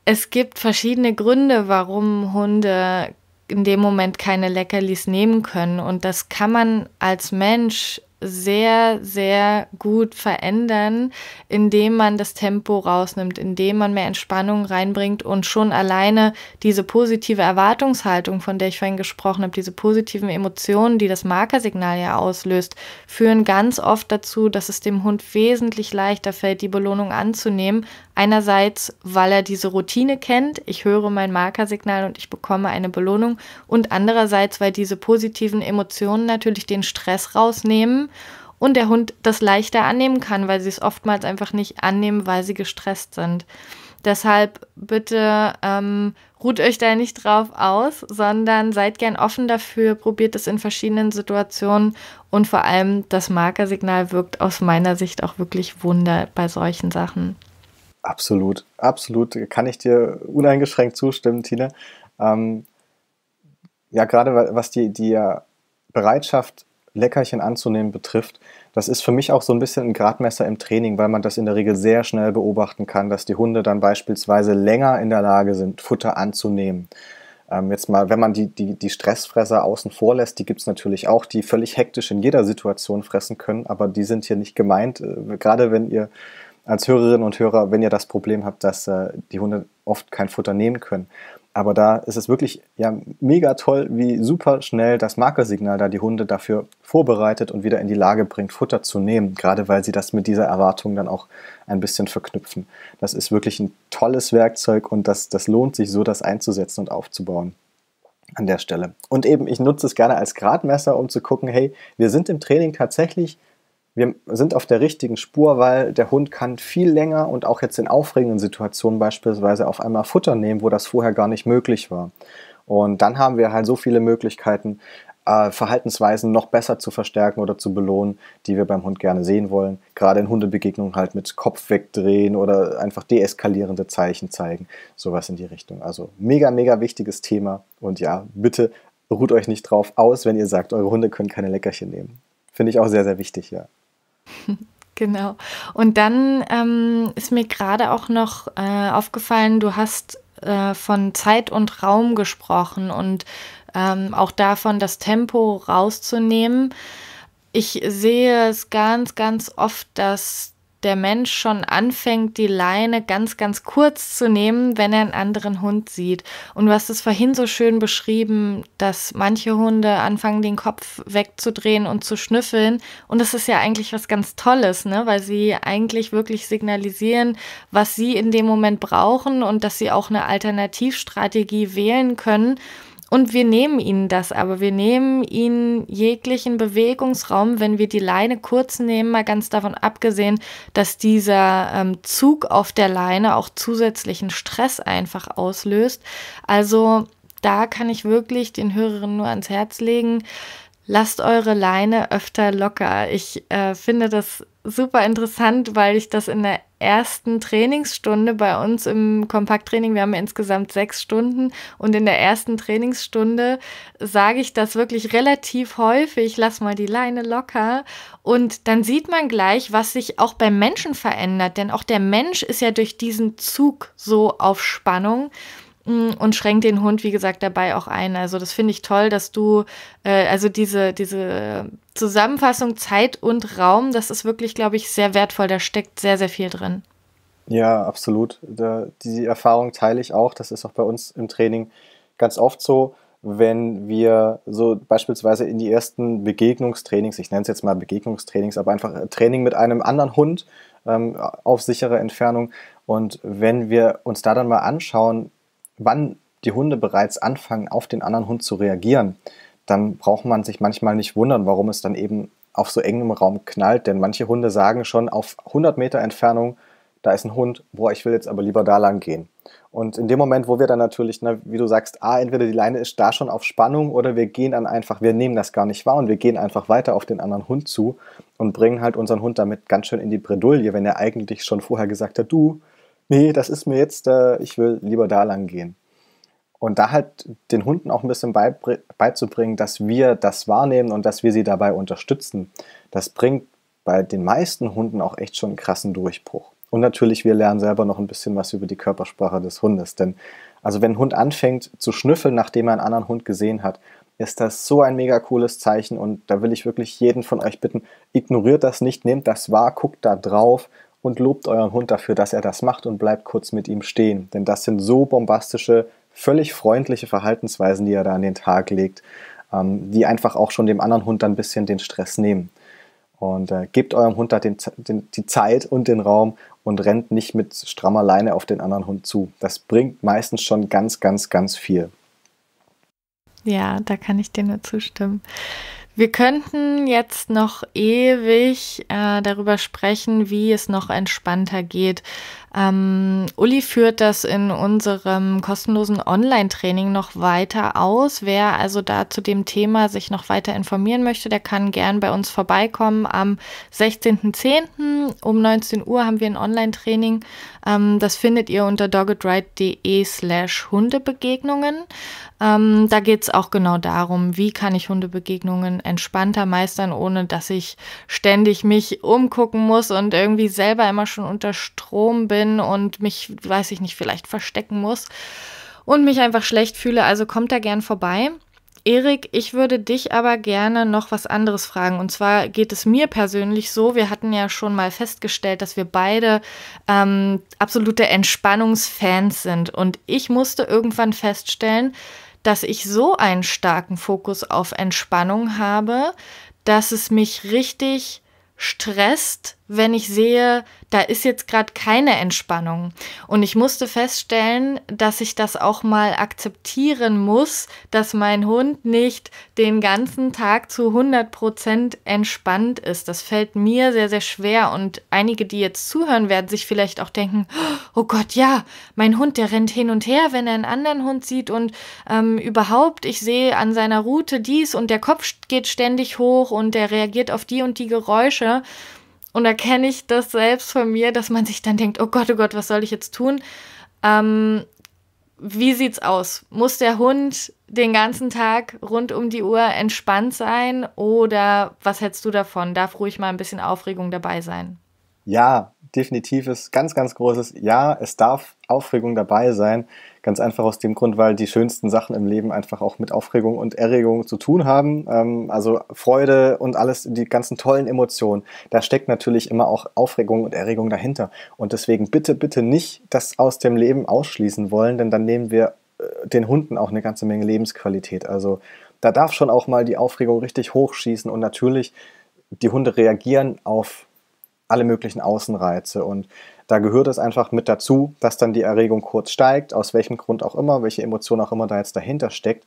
Es gibt verschiedene Gründe, warum Hunde in dem Moment keine Leckerlis nehmen können. Und das kann man als Mensch sehr, sehr gut verändern, indem man das Tempo rausnimmt, indem man mehr Entspannung reinbringt und schon alleine diese positive Erwartungshaltung, von der ich vorhin gesprochen habe, diese positiven Emotionen, die das Markersignal ja auslöst, führen ganz oft dazu, dass es dem Hund wesentlich leichter fällt, die Belohnung anzunehmen. Einerseits, weil er diese Routine kennt, ich höre mein Markersignal und ich bekomme eine Belohnung und andererseits, weil diese positiven Emotionen natürlich den Stress rausnehmen, und der Hund das leichter annehmen kann, weil sie es oftmals einfach nicht annehmen, weil sie gestresst sind. Deshalb bitte ähm, ruht euch da nicht drauf aus, sondern seid gern offen dafür, probiert es in verschiedenen Situationen und vor allem das Markersignal wirkt aus meiner Sicht auch wirklich Wunder bei solchen Sachen. Absolut, absolut. Kann ich dir uneingeschränkt zustimmen, Tina. Ähm, ja, gerade was die, die äh, Bereitschaft Leckerchen anzunehmen betrifft, das ist für mich auch so ein bisschen ein Gradmesser im Training, weil man das in der Regel sehr schnell beobachten kann, dass die Hunde dann beispielsweise länger in der Lage sind, Futter anzunehmen. Ähm, jetzt mal, wenn man die, die, die Stressfresser außen vor lässt, die gibt es natürlich auch, die völlig hektisch in jeder Situation fressen können, aber die sind hier nicht gemeint. Äh, gerade wenn ihr als Hörerinnen und Hörer, wenn ihr das Problem habt, dass äh, die Hunde oft kein Futter nehmen können. Aber da ist es wirklich ja, mega toll, wie super schnell das Markersignal da die Hunde dafür vorbereitet und wieder in die Lage bringt, Futter zu nehmen, gerade weil sie das mit dieser Erwartung dann auch ein bisschen verknüpfen. Das ist wirklich ein tolles Werkzeug und das, das lohnt sich so, das einzusetzen und aufzubauen an der Stelle. Und eben, ich nutze es gerne als Gradmesser, um zu gucken, hey, wir sind im Training tatsächlich wir sind auf der richtigen Spur, weil der Hund kann viel länger und auch jetzt in aufregenden Situationen beispielsweise auf einmal Futter nehmen, wo das vorher gar nicht möglich war. Und dann haben wir halt so viele Möglichkeiten, äh, Verhaltensweisen noch besser zu verstärken oder zu belohnen, die wir beim Hund gerne sehen wollen. Gerade in Hundebegegnungen halt mit Kopf wegdrehen oder einfach deeskalierende Zeichen zeigen. Sowas in die Richtung. Also mega, mega wichtiges Thema. Und ja, bitte ruht euch nicht drauf aus, wenn ihr sagt, eure Hunde können keine Leckerchen nehmen. Finde ich auch sehr, sehr wichtig, ja. Genau. Und dann ähm, ist mir gerade auch noch äh, aufgefallen, du hast äh, von Zeit und Raum gesprochen und ähm, auch davon, das Tempo rauszunehmen. Ich sehe es ganz, ganz oft, dass der Mensch schon anfängt, die Leine ganz, ganz kurz zu nehmen, wenn er einen anderen Hund sieht. Und du hast es vorhin so schön beschrieben, dass manche Hunde anfangen, den Kopf wegzudrehen und zu schnüffeln. Und das ist ja eigentlich was ganz Tolles, ne? weil sie eigentlich wirklich signalisieren, was sie in dem Moment brauchen und dass sie auch eine Alternativstrategie wählen können. Und wir nehmen ihnen das, aber wir nehmen ihnen jeglichen Bewegungsraum, wenn wir die Leine kurz nehmen, mal ganz davon abgesehen, dass dieser ähm, Zug auf der Leine auch zusätzlichen Stress einfach auslöst. Also da kann ich wirklich den Hörerinnen nur ans Herz legen, lasst eure Leine öfter locker. Ich äh, finde das super interessant, weil ich das in der ersten Trainingsstunde bei uns im Kompakttraining, wir haben insgesamt sechs Stunden und in der ersten Trainingsstunde sage ich das wirklich relativ häufig, lass mal die Leine locker und dann sieht man gleich, was sich auch beim Menschen verändert, denn auch der Mensch ist ja durch diesen Zug so auf Spannung Mm, und schränkt den Hund, wie gesagt, dabei auch ein. Also das finde ich toll, dass du, äh, also diese, diese Zusammenfassung Zeit und Raum, das ist wirklich, glaube ich, sehr wertvoll. Da steckt sehr, sehr viel drin. Ja, absolut. Da, die Erfahrung teile ich auch. Das ist auch bei uns im Training ganz oft so, wenn wir so beispielsweise in die ersten Begegnungstrainings, ich nenne es jetzt mal Begegnungstrainings, aber einfach Training mit einem anderen Hund ähm, auf sichere Entfernung. Und wenn wir uns da dann mal anschauen, wann die Hunde bereits anfangen, auf den anderen Hund zu reagieren, dann braucht man sich manchmal nicht wundern, warum es dann eben auf so engem Raum knallt. Denn manche Hunde sagen schon auf 100 Meter Entfernung, da ist ein Hund, boah, ich will jetzt aber lieber da lang gehen. Und in dem Moment, wo wir dann natürlich, ne, wie du sagst, ah, entweder die Leine ist da schon auf Spannung oder wir gehen dann einfach, wir nehmen das gar nicht wahr und wir gehen einfach weiter auf den anderen Hund zu und bringen halt unseren Hund damit ganz schön in die Bredouille, wenn er eigentlich schon vorher gesagt hat, du, nee, das ist mir jetzt, äh, ich will lieber da lang gehen. Und da halt den Hunden auch ein bisschen beizubringen, dass wir das wahrnehmen und dass wir sie dabei unterstützen, das bringt bei den meisten Hunden auch echt schon einen krassen Durchbruch. Und natürlich, wir lernen selber noch ein bisschen was über die Körpersprache des Hundes. Denn also wenn ein Hund anfängt zu schnüffeln, nachdem er einen anderen Hund gesehen hat, ist das so ein mega cooles Zeichen. Und da will ich wirklich jeden von euch bitten, ignoriert das nicht, nehmt das wahr, guckt da drauf und lobt euren Hund dafür, dass er das macht und bleibt kurz mit ihm stehen. Denn das sind so bombastische, völlig freundliche Verhaltensweisen, die er da an den Tag legt, ähm, die einfach auch schon dem anderen Hund dann ein bisschen den Stress nehmen. Und äh, gebt eurem Hund da den, den, die Zeit und den Raum und rennt nicht mit strammer Leine auf den anderen Hund zu. Das bringt meistens schon ganz, ganz, ganz viel. Ja, da kann ich dir nur zustimmen. Wir könnten jetzt noch ewig äh, darüber sprechen, wie es noch entspannter geht. Ähm, Uli führt das in unserem kostenlosen Online-Training noch weiter aus. Wer also da zu dem Thema sich noch weiter informieren möchte, der kann gern bei uns vorbeikommen. Am 16.10. um 19 Uhr haben wir ein Online-Training. Ähm, das findet ihr unter doggedride.de slash Hundebegegnungen. Ähm, da geht es auch genau darum, wie kann ich Hundebegegnungen entspannter meistern, ohne dass ich ständig mich umgucken muss und irgendwie selber immer schon unter Strom bin bin und mich, weiß ich nicht, vielleicht verstecken muss und mich einfach schlecht fühle. Also kommt da gern vorbei. Erik, ich würde dich aber gerne noch was anderes fragen. Und zwar geht es mir persönlich so, wir hatten ja schon mal festgestellt, dass wir beide ähm, absolute Entspannungsfans sind. Und ich musste irgendwann feststellen, dass ich so einen starken Fokus auf Entspannung habe, dass es mich richtig stresst, wenn ich sehe, da ist jetzt gerade keine Entspannung. Und ich musste feststellen, dass ich das auch mal akzeptieren muss, dass mein Hund nicht den ganzen Tag zu 100 Prozent entspannt ist. Das fällt mir sehr, sehr schwer. Und einige, die jetzt zuhören, werden sich vielleicht auch denken, oh Gott, ja, mein Hund, der rennt hin und her, wenn er einen anderen Hund sieht. Und ähm, überhaupt, ich sehe an seiner Route dies und der Kopf geht ständig hoch und der reagiert auf die und die Geräusche. Und da kenne ich das selbst von mir, dass man sich dann denkt, oh Gott, oh Gott, was soll ich jetzt tun? Ähm, wie sieht's aus? Muss der Hund den ganzen Tag rund um die Uhr entspannt sein oder was hältst du davon? Darf ruhig mal ein bisschen Aufregung dabei sein? Ja, definitives, ganz, ganz großes Ja. Es darf Aufregung dabei sein. Ganz einfach aus dem Grund, weil die schönsten Sachen im Leben einfach auch mit Aufregung und Erregung zu tun haben. Ähm, also Freude und alles, die ganzen tollen Emotionen. Da steckt natürlich immer auch Aufregung und Erregung dahinter. Und deswegen bitte, bitte nicht das aus dem Leben ausschließen wollen, denn dann nehmen wir äh, den Hunden auch eine ganze Menge Lebensqualität. Also da darf schon auch mal die Aufregung richtig hochschießen und natürlich die Hunde reagieren auf alle möglichen Außenreize. Und da gehört es einfach mit dazu, dass dann die Erregung kurz steigt, aus welchem Grund auch immer, welche Emotion auch immer da jetzt dahinter steckt.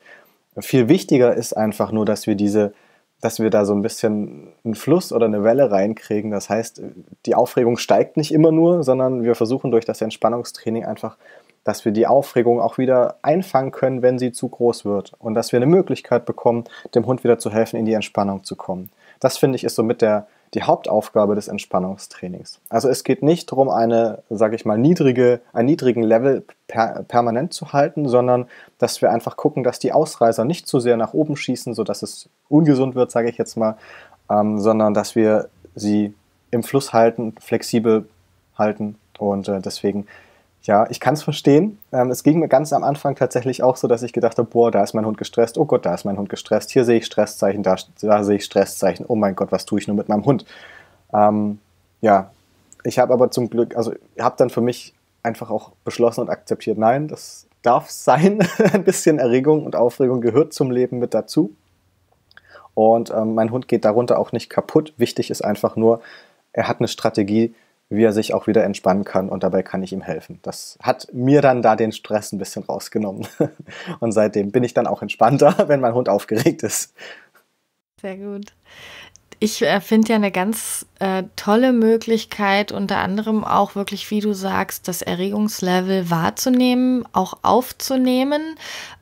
Viel wichtiger ist einfach nur, dass wir diese, dass wir da so ein bisschen einen Fluss oder eine Welle reinkriegen. Das heißt, die Aufregung steigt nicht immer nur, sondern wir versuchen durch das Entspannungstraining einfach, dass wir die Aufregung auch wieder einfangen können, wenn sie zu groß wird. Und dass wir eine Möglichkeit bekommen, dem Hund wieder zu helfen, in die Entspannung zu kommen. Das finde ich ist so mit der, die Hauptaufgabe des Entspannungstrainings. Also es geht nicht darum, eine, sage ich mal, niedrige, einen niedrigen Level per, permanent zu halten, sondern dass wir einfach gucken, dass die Ausreißer nicht zu sehr nach oben schießen, sodass es ungesund wird, sage ich jetzt mal, ähm, sondern dass wir sie im Fluss halten, flexibel halten und äh, deswegen ja, ich kann es verstehen. Ähm, es ging mir ganz am Anfang tatsächlich auch so, dass ich gedacht habe, boah, da ist mein Hund gestresst, oh Gott, da ist mein Hund gestresst, hier sehe ich Stresszeichen, da, da sehe ich Stresszeichen, oh mein Gott, was tue ich nur mit meinem Hund? Ähm, ja, ich habe aber zum Glück, also habe dann für mich einfach auch beschlossen und akzeptiert, nein, das darf sein. ein bisschen Erregung und Aufregung gehört zum Leben mit dazu. Und ähm, mein Hund geht darunter auch nicht kaputt. Wichtig ist einfach nur, er hat eine Strategie, wie er sich auch wieder entspannen kann und dabei kann ich ihm helfen. Das hat mir dann da den Stress ein bisschen rausgenommen. Und seitdem bin ich dann auch entspannter, wenn mein Hund aufgeregt ist. Sehr gut. Ich äh, finde ja eine ganz äh, tolle Möglichkeit, unter anderem auch wirklich, wie du sagst, das Erregungslevel wahrzunehmen, auch aufzunehmen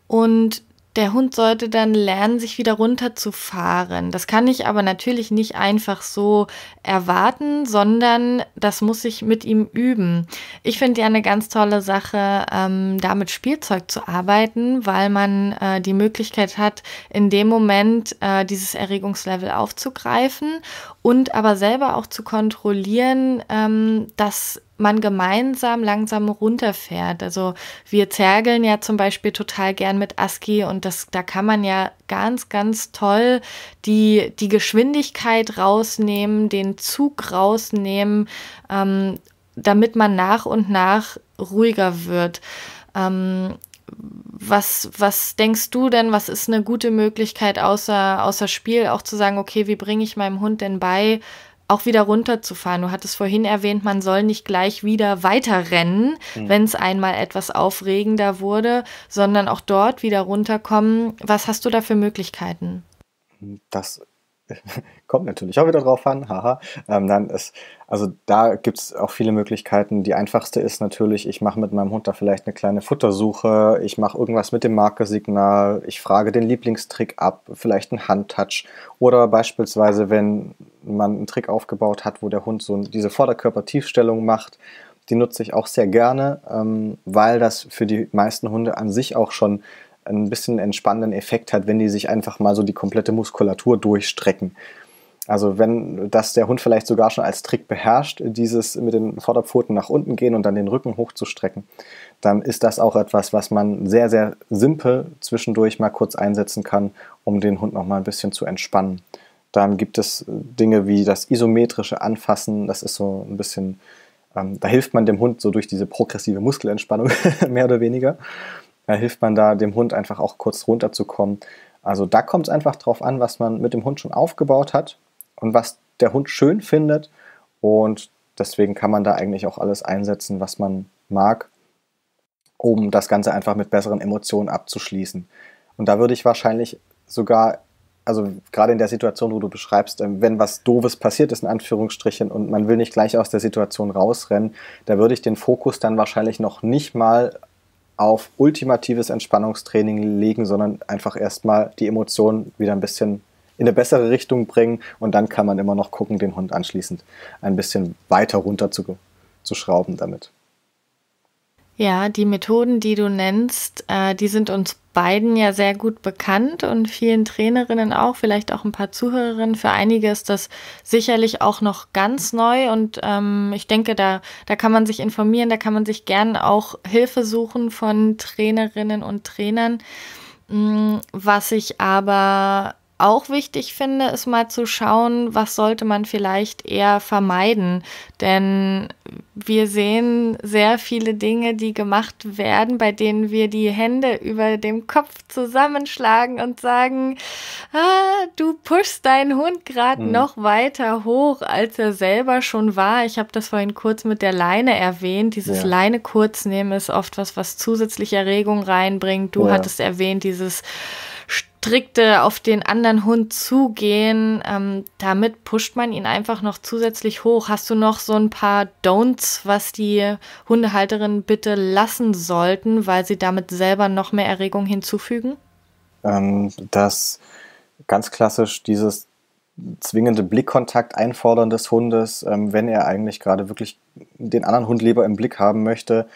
und der Hund sollte dann lernen, sich wieder runterzufahren. Das kann ich aber natürlich nicht einfach so erwarten, sondern das muss ich mit ihm üben. Ich finde ja eine ganz tolle Sache, ähm, da mit Spielzeug zu arbeiten, weil man äh, die Möglichkeit hat, in dem Moment äh, dieses Erregungslevel aufzugreifen und aber selber auch zu kontrollieren, ähm, dass man gemeinsam langsam runterfährt. Also wir zergeln ja zum Beispiel total gern mit ASCII und das, da kann man ja ganz, ganz toll die, die Geschwindigkeit rausnehmen, den Zug rausnehmen, ähm, damit man nach und nach ruhiger wird. Ähm, was, was denkst du denn, was ist eine gute Möglichkeit außer, außer Spiel, auch zu sagen, okay, wie bringe ich meinem Hund denn bei, auch wieder runterzufahren. Du hattest vorhin erwähnt, man soll nicht gleich wieder weiterrennen, mhm. wenn es einmal etwas aufregender wurde, sondern auch dort wieder runterkommen. Was hast du da für Möglichkeiten? Das kommt natürlich auch wieder drauf an, haha. Ähm, nein, es, also da gibt es auch viele Möglichkeiten. Die einfachste ist natürlich, ich mache mit meinem Hund da vielleicht eine kleine Futtersuche, ich mache irgendwas mit dem Markersignal, ich frage den Lieblingstrick ab, vielleicht einen Handtouch oder beispielsweise, wenn man einen Trick aufgebaut hat, wo der Hund so diese Vorderkörpertiefstellung macht. Die nutze ich auch sehr gerne, ähm, weil das für die meisten Hunde an sich auch schon ein bisschen entspannenden Effekt hat, wenn die sich einfach mal so die komplette Muskulatur durchstrecken. Also wenn das der Hund vielleicht sogar schon als Trick beherrscht, dieses mit den Vorderpfoten nach unten gehen und dann den Rücken hochzustrecken, dann ist das auch etwas, was man sehr, sehr simpel zwischendurch mal kurz einsetzen kann, um den Hund noch mal ein bisschen zu entspannen. Dann gibt es äh, Dinge wie das isometrische Anfassen. Das ist so ein bisschen, ähm, da hilft man dem Hund so durch diese progressive Muskelentspannung, mehr oder weniger. Da hilft man da dem Hund einfach auch kurz runterzukommen. Also da kommt es einfach drauf an, was man mit dem Hund schon aufgebaut hat und was der Hund schön findet. Und deswegen kann man da eigentlich auch alles einsetzen, was man mag, um das Ganze einfach mit besseren Emotionen abzuschließen. Und da würde ich wahrscheinlich sogar also gerade in der Situation, wo du beschreibst, ähm, wenn was Doofes passiert ist, in Anführungsstrichen, und man will nicht gleich aus der Situation rausrennen, da würde ich den Fokus dann wahrscheinlich noch nicht mal auf ultimatives Entspannungstraining legen, sondern einfach erstmal die Emotionen wieder ein bisschen in eine bessere Richtung bringen und dann kann man immer noch gucken, den Hund anschließend ein bisschen weiter runter zu, zu schrauben damit. Ja, die Methoden, die du nennst, äh, die sind uns beiden ja sehr gut bekannt und vielen Trainerinnen auch, vielleicht auch ein paar Zuhörerinnen. Für einige ist das sicherlich auch noch ganz neu und ähm, ich denke, da, da kann man sich informieren, da kann man sich gern auch Hilfe suchen von Trainerinnen und Trainern. Mm, was ich aber auch wichtig finde, ist mal zu schauen, was sollte man vielleicht eher vermeiden. Denn wir sehen sehr viele Dinge, die gemacht werden, bei denen wir die Hände über dem Kopf zusammenschlagen und sagen, ah, du pushst deinen Hund gerade mhm. noch weiter hoch, als er selber schon war. Ich habe das vorhin kurz mit der Leine erwähnt. Dieses ja. Leine kurz nehmen ist oft was, was zusätzliche Erregung reinbringt. Du ja. hattest erwähnt, dieses strikte auf den anderen Hund zugehen. Ähm, damit pusht man ihn einfach noch zusätzlich hoch. Hast du noch so ein paar Don'ts, was die Hundehalterinnen bitte lassen sollten, weil sie damit selber noch mehr Erregung hinzufügen? Ähm, das ganz klassisch dieses zwingende Blickkontakt einfordern des Hundes, ähm, wenn er eigentlich gerade wirklich den anderen Hund lieber im Blick haben möchte.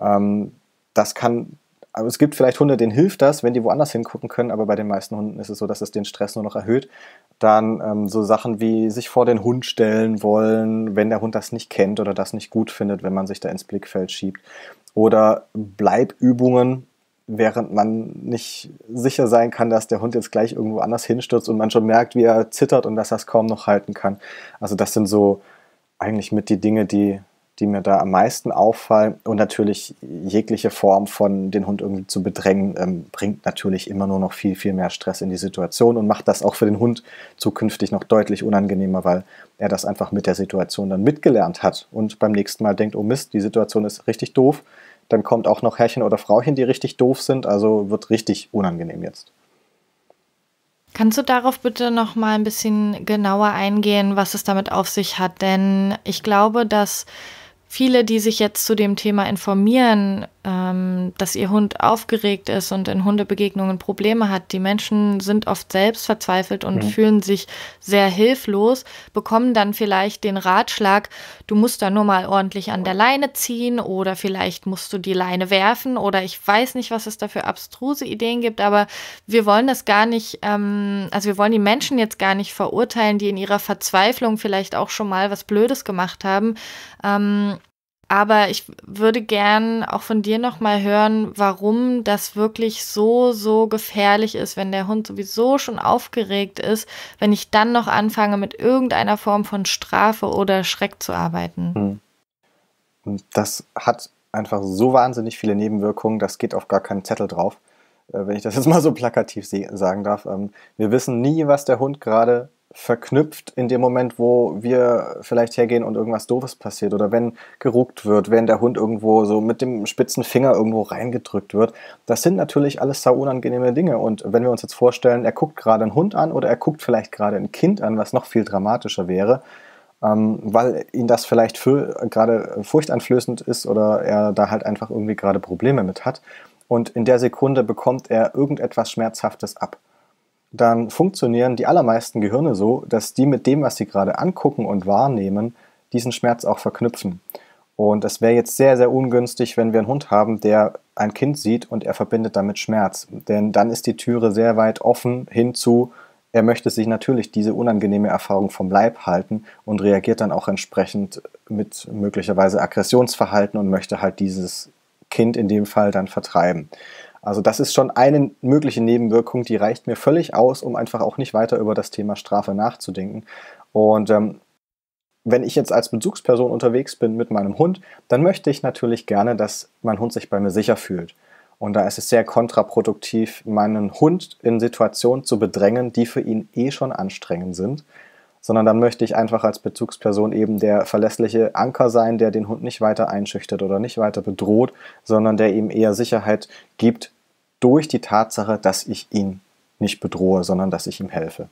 Ähm, das kann aber es gibt vielleicht Hunde, denen hilft das, wenn die woanders hingucken können, aber bei den meisten Hunden ist es so, dass es den Stress nur noch erhöht. Dann ähm, so Sachen wie sich vor den Hund stellen wollen, wenn der Hund das nicht kennt oder das nicht gut findet, wenn man sich da ins Blickfeld schiebt. Oder Bleibübungen, während man nicht sicher sein kann, dass der Hund jetzt gleich irgendwo anders hinstürzt und man schon merkt, wie er zittert und dass er es kaum noch halten kann. Also das sind so eigentlich mit die Dinge, die die mir da am meisten auffallen. Und natürlich jegliche Form von den Hund irgendwie zu bedrängen, ähm, bringt natürlich immer nur noch viel, viel mehr Stress in die Situation und macht das auch für den Hund zukünftig noch deutlich unangenehmer, weil er das einfach mit der Situation dann mitgelernt hat und beim nächsten Mal denkt, oh Mist, die Situation ist richtig doof. Dann kommt auch noch Herrchen oder Frauchen, die richtig doof sind, also wird richtig unangenehm jetzt. Kannst du darauf bitte noch mal ein bisschen genauer eingehen, was es damit auf sich hat? Denn ich glaube, dass viele, die sich jetzt zu dem Thema informieren, ähm, dass ihr Hund aufgeregt ist und in Hundebegegnungen Probleme hat. Die Menschen sind oft selbst verzweifelt und mhm. fühlen sich sehr hilflos, bekommen dann vielleicht den Ratschlag, du musst da nur mal ordentlich an der Leine ziehen oder vielleicht musst du die Leine werfen oder ich weiß nicht, was es da für abstruse Ideen gibt, aber wir wollen das gar nicht, ähm, also wir wollen die Menschen jetzt gar nicht verurteilen, die in ihrer Verzweiflung vielleicht auch schon mal was Blödes gemacht haben. Ähm, aber ich würde gern auch von dir nochmal hören, warum das wirklich so, so gefährlich ist, wenn der Hund sowieso schon aufgeregt ist, wenn ich dann noch anfange, mit irgendeiner Form von Strafe oder Schreck zu arbeiten. Hm. Das hat einfach so wahnsinnig viele Nebenwirkungen, das geht auf gar keinen Zettel drauf, äh, wenn ich das jetzt mal so plakativ sagen darf. Ähm, wir wissen nie, was der Hund gerade verknüpft in dem Moment, wo wir vielleicht hergehen und irgendwas Doofes passiert oder wenn geruckt wird, wenn der Hund irgendwo so mit dem spitzen Finger irgendwo reingedrückt wird. Das sind natürlich alles sau unangenehme Dinge. Und wenn wir uns jetzt vorstellen, er guckt gerade einen Hund an oder er guckt vielleicht gerade ein Kind an, was noch viel dramatischer wäre, ähm, weil ihn das vielleicht gerade furchteinflößend ist oder er da halt einfach irgendwie gerade Probleme mit hat. Und in der Sekunde bekommt er irgendetwas Schmerzhaftes ab dann funktionieren die allermeisten Gehirne so, dass die mit dem, was sie gerade angucken und wahrnehmen, diesen Schmerz auch verknüpfen. Und es wäre jetzt sehr, sehr ungünstig, wenn wir einen Hund haben, der ein Kind sieht und er verbindet damit Schmerz. Denn dann ist die Türe sehr weit offen hinzu, er möchte sich natürlich diese unangenehme Erfahrung vom Leib halten und reagiert dann auch entsprechend mit möglicherweise Aggressionsverhalten und möchte halt dieses Kind in dem Fall dann vertreiben. Also das ist schon eine mögliche Nebenwirkung, die reicht mir völlig aus, um einfach auch nicht weiter über das Thema Strafe nachzudenken. Und ähm, wenn ich jetzt als Bezugsperson unterwegs bin mit meinem Hund, dann möchte ich natürlich gerne, dass mein Hund sich bei mir sicher fühlt. Und da ist es sehr kontraproduktiv, meinen Hund in Situationen zu bedrängen, die für ihn eh schon anstrengend sind. Sondern dann möchte ich einfach als Bezugsperson eben der verlässliche Anker sein, der den Hund nicht weiter einschüchtert oder nicht weiter bedroht, sondern der ihm eher Sicherheit gibt durch die Tatsache, dass ich ihn nicht bedrohe, sondern dass ich ihm helfe.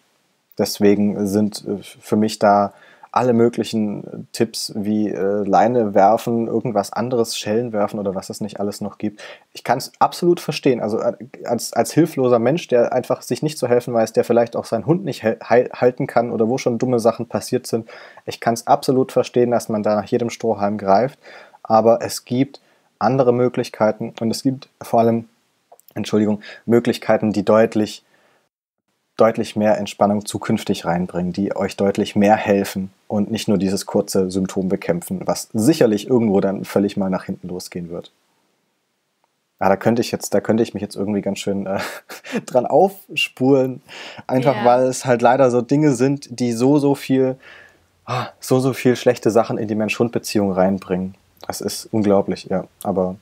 Deswegen sind äh, für mich da alle möglichen äh, Tipps wie äh, Leine werfen, irgendwas anderes, Schellen werfen oder was es nicht alles noch gibt. Ich kann es absolut verstehen. Also als, als hilfloser Mensch, der einfach sich nicht zu helfen weiß, der vielleicht auch seinen Hund nicht halten kann oder wo schon dumme Sachen passiert sind. Ich kann es absolut verstehen, dass man da nach jedem Strohhalm greift. Aber es gibt andere Möglichkeiten und es gibt vor allem Entschuldigung, Möglichkeiten, die deutlich, deutlich mehr Entspannung zukünftig reinbringen, die euch deutlich mehr helfen und nicht nur dieses kurze Symptom bekämpfen, was sicherlich irgendwo dann völlig mal nach hinten losgehen wird. Ah, da könnte ich jetzt, da könnte ich mich jetzt irgendwie ganz schön äh, dran aufspulen, einfach yeah. weil es halt leider so Dinge sind, die so so viel, ah, so so viel schlechte Sachen in die Mensch-Hund-Beziehung reinbringen. Das ist unglaublich, ja. Aber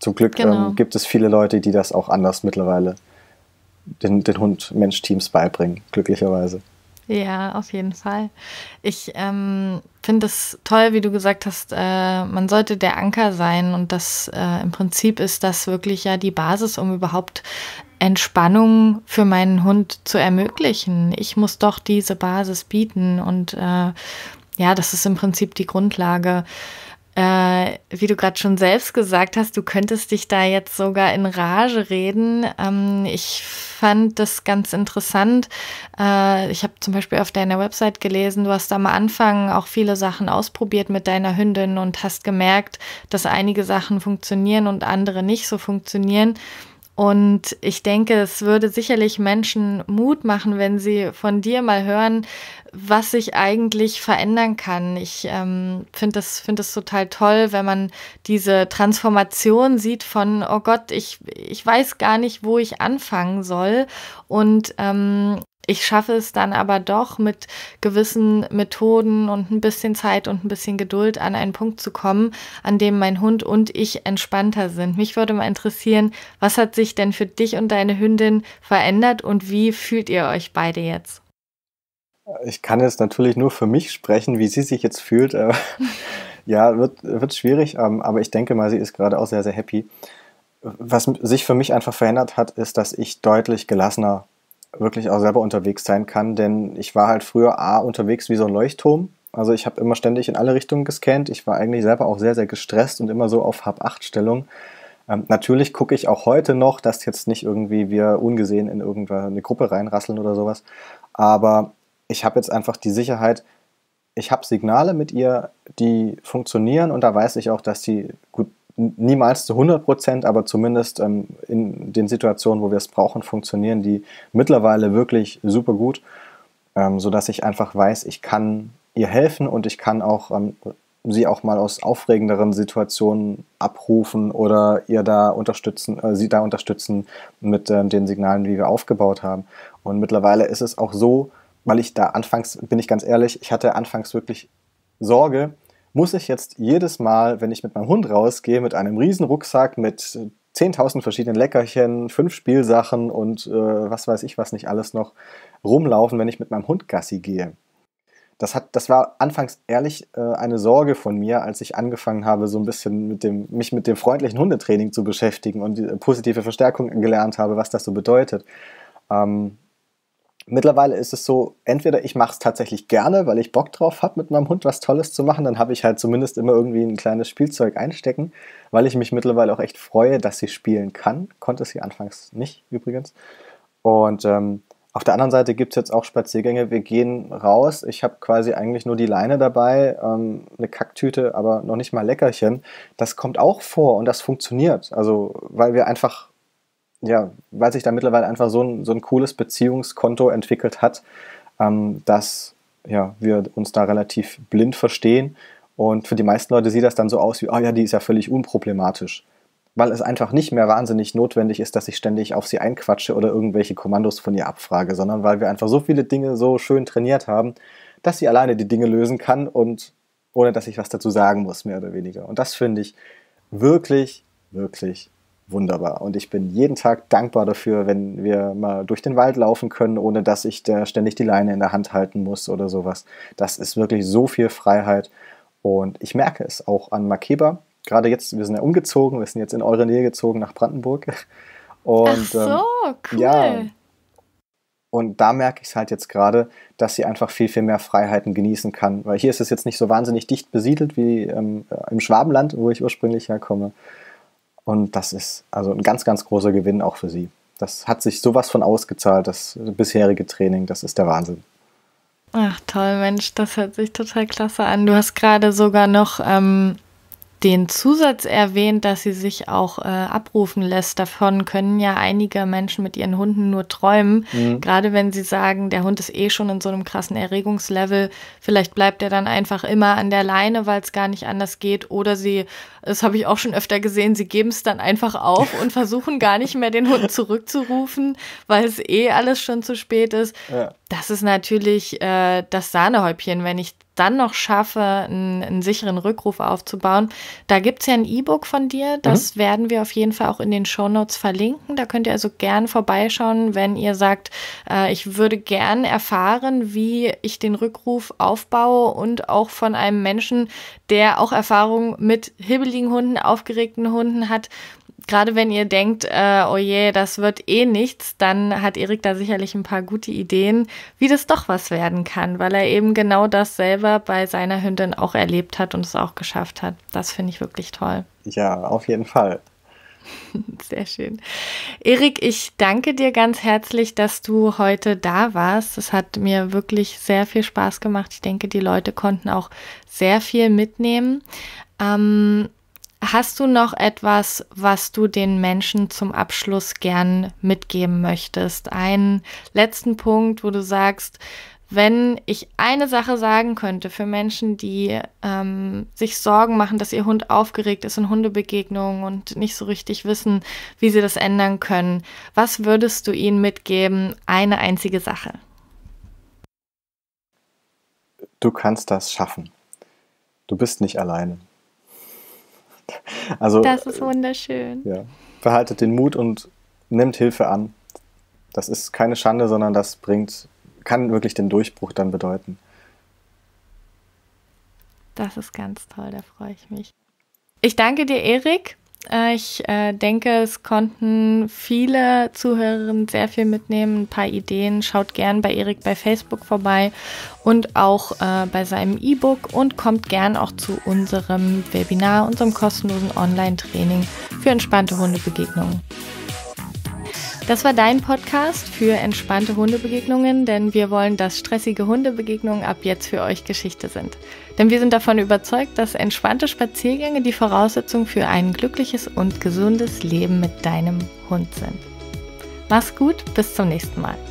zum Glück ähm, genau. ähm, gibt es viele Leute, die das auch anders mittlerweile den, den Hund-Mensch-Teams beibringen, glücklicherweise. Ja, auf jeden Fall. Ich ähm, finde es toll, wie du gesagt hast, äh, man sollte der Anker sein und das äh, im Prinzip ist das wirklich ja die Basis, um überhaupt Entspannung für meinen Hund zu ermöglichen. Ich muss doch diese Basis bieten und äh, ja, das ist im Prinzip die Grundlage äh, wie du gerade schon selbst gesagt hast, du könntest dich da jetzt sogar in Rage reden. Ähm, ich fand das ganz interessant. Äh, ich habe zum Beispiel auf deiner Website gelesen, du hast am Anfang auch viele Sachen ausprobiert mit deiner Hündin und hast gemerkt, dass einige Sachen funktionieren und andere nicht so funktionieren. Und ich denke, es würde sicherlich Menschen Mut machen, wenn sie von dir mal hören, was sich eigentlich verändern kann. Ich ähm, finde das, find das total toll, wenn man diese Transformation sieht von, oh Gott, ich, ich weiß gar nicht, wo ich anfangen soll. Und ähm, ich schaffe es dann aber doch mit gewissen Methoden und ein bisschen Zeit und ein bisschen Geduld an einen Punkt zu kommen, an dem mein Hund und ich entspannter sind. Mich würde mal interessieren, was hat sich denn für dich und deine Hündin verändert und wie fühlt ihr euch beide jetzt? Ich kann jetzt natürlich nur für mich sprechen, wie sie sich jetzt fühlt. Äh, ja, wird, wird schwierig, ähm, aber ich denke mal, sie ist gerade auch sehr, sehr happy. Was sich für mich einfach verändert hat, ist, dass ich deutlich gelassener wirklich auch selber unterwegs sein kann, denn ich war halt früher A unterwegs wie so ein Leuchtturm. Also ich habe immer ständig in alle Richtungen gescannt. Ich war eigentlich selber auch sehr, sehr gestresst und immer so auf Hab-8-Stellung. Ähm, natürlich gucke ich auch heute noch, dass jetzt nicht irgendwie wir ungesehen in irgendeine Gruppe reinrasseln oder sowas. Aber ich habe jetzt einfach die Sicherheit, ich habe Signale mit ihr, die funktionieren und da weiß ich auch, dass sie gut niemals zu 100 Prozent, aber zumindest ähm, in den Situationen, wo wir es brauchen, funktionieren die mittlerweile wirklich super gut, ähm, sodass ich einfach weiß, ich kann ihr helfen und ich kann auch ähm, sie auch mal aus aufregenderen Situationen abrufen oder ihr da unterstützen, äh, sie da unterstützen mit äh, den Signalen, die wir aufgebaut haben. Und mittlerweile ist es auch so, weil ich da anfangs, bin ich ganz ehrlich, ich hatte anfangs wirklich Sorge, muss ich jetzt jedes Mal, wenn ich mit meinem Hund rausgehe, mit einem riesen Rucksack mit 10.000 äh, verschiedenen Leckerchen, fünf Spielsachen und äh, was weiß ich was nicht alles noch rumlaufen, wenn ich mit meinem Hund Gassi gehe. Das, hat, das war anfangs ehrlich äh, eine Sorge von mir, als ich angefangen habe, so ein bisschen mit dem, mich mit dem freundlichen Hundetraining zu beschäftigen und die, äh, positive Verstärkung gelernt habe, was das so bedeutet. Ähm, Mittlerweile ist es so, entweder ich mache es tatsächlich gerne, weil ich Bock drauf habe, mit meinem Hund was Tolles zu machen, dann habe ich halt zumindest immer irgendwie ein kleines Spielzeug einstecken, weil ich mich mittlerweile auch echt freue, dass sie spielen kann. Konnte sie anfangs nicht übrigens. Und ähm, auf der anderen Seite gibt es jetzt auch Spaziergänge. Wir gehen raus. Ich habe quasi eigentlich nur die Leine dabei, ähm, eine Kacktüte, aber noch nicht mal Leckerchen. Das kommt auch vor und das funktioniert. Also, weil wir einfach ja, weil sich da mittlerweile einfach so ein, so ein cooles Beziehungskonto entwickelt hat, ähm, dass ja, wir uns da relativ blind verstehen. Und für die meisten Leute sieht das dann so aus wie, oh ja, die ist ja völlig unproblematisch. Weil es einfach nicht mehr wahnsinnig notwendig ist, dass ich ständig auf sie einquatsche oder irgendwelche Kommandos von ihr abfrage, sondern weil wir einfach so viele Dinge so schön trainiert haben, dass sie alleine die Dinge lösen kann und ohne dass ich was dazu sagen muss, mehr oder weniger. Und das finde ich wirklich, wirklich wunderbar. Und ich bin jeden Tag dankbar dafür, wenn wir mal durch den Wald laufen können, ohne dass ich da ständig die Leine in der Hand halten muss oder sowas. Das ist wirklich so viel Freiheit. Und ich merke es auch an Makeba. Gerade jetzt, wir sind ja umgezogen, wir sind jetzt in eure Nähe gezogen nach Brandenburg. Und, Ach so, ähm, cool. Ja, und da merke ich es halt jetzt gerade, dass sie einfach viel, viel mehr Freiheiten genießen kann. Weil hier ist es jetzt nicht so wahnsinnig dicht besiedelt wie ähm, im Schwabenland, wo ich ursprünglich herkomme. Und das ist also ein ganz, ganz großer Gewinn auch für sie. Das hat sich sowas von ausgezahlt, das bisherige Training. Das ist der Wahnsinn. Ach toll, Mensch, das hört sich total klasse an. Du hast gerade sogar noch ähm, den Zusatz erwähnt, dass sie sich auch äh, abrufen lässt. Davon können ja einige Menschen mit ihren Hunden nur träumen. Mhm. Gerade wenn sie sagen, der Hund ist eh schon in so einem krassen Erregungslevel. Vielleicht bleibt er dann einfach immer an der Leine, weil es gar nicht anders geht. Oder sie, das habe ich auch schon öfter gesehen, sie geben es dann einfach auf und versuchen gar nicht mehr den Hund zurückzurufen, weil es eh alles schon zu spät ist. Ja. Das ist natürlich äh, das Sahnehäubchen, wenn ich dann noch schaffe, einen, einen sicheren Rückruf aufzubauen. Da gibt es ja ein E-Book von dir. Das mhm. werden wir auf jeden Fall auch in den Show Notes verlinken. Da könnt ihr also gern vorbeischauen, wenn ihr sagt, äh, ich würde gern erfahren, wie ich den Rückruf aufbaue und auch von einem Menschen, der auch Erfahrung mit hibbeligen Hunden, aufgeregten Hunden hat, Gerade wenn ihr denkt, äh, oh je, das wird eh nichts, dann hat Erik da sicherlich ein paar gute Ideen, wie das doch was werden kann, weil er eben genau das selber bei seiner Hündin auch erlebt hat und es auch geschafft hat. Das finde ich wirklich toll. Ja, auf jeden Fall. Sehr schön. Erik, ich danke dir ganz herzlich, dass du heute da warst. Es hat mir wirklich sehr viel Spaß gemacht. Ich denke, die Leute konnten auch sehr viel mitnehmen. Ähm, Hast du noch etwas, was du den Menschen zum Abschluss gern mitgeben möchtest? Einen letzten Punkt, wo du sagst, wenn ich eine Sache sagen könnte für Menschen, die ähm, sich Sorgen machen, dass ihr Hund aufgeregt ist in Hundebegegnungen und nicht so richtig wissen, wie sie das ändern können, was würdest du ihnen mitgeben? Eine einzige Sache. Du kannst das schaffen. Du bist nicht alleine. Also, das ist wunderschön. Ja. Behaltet den Mut und nimmt Hilfe an. Das ist keine Schande, sondern das bringt, kann wirklich den Durchbruch dann bedeuten. Das ist ganz toll, da freue ich mich. Ich danke dir, Erik. Ich äh, denke, es konnten viele Zuhörerinnen sehr viel mitnehmen, ein paar Ideen. Schaut gern bei Erik bei Facebook vorbei und auch äh, bei seinem E-Book und kommt gern auch zu unserem Webinar, unserem kostenlosen Online-Training für entspannte Hundebegegnungen. Das war dein Podcast für entspannte Hundebegegnungen, denn wir wollen, dass stressige Hundebegegnungen ab jetzt für euch Geschichte sind. Denn wir sind davon überzeugt, dass entspannte Spaziergänge die Voraussetzung für ein glückliches und gesundes Leben mit deinem Hund sind. Mach's gut, bis zum nächsten Mal.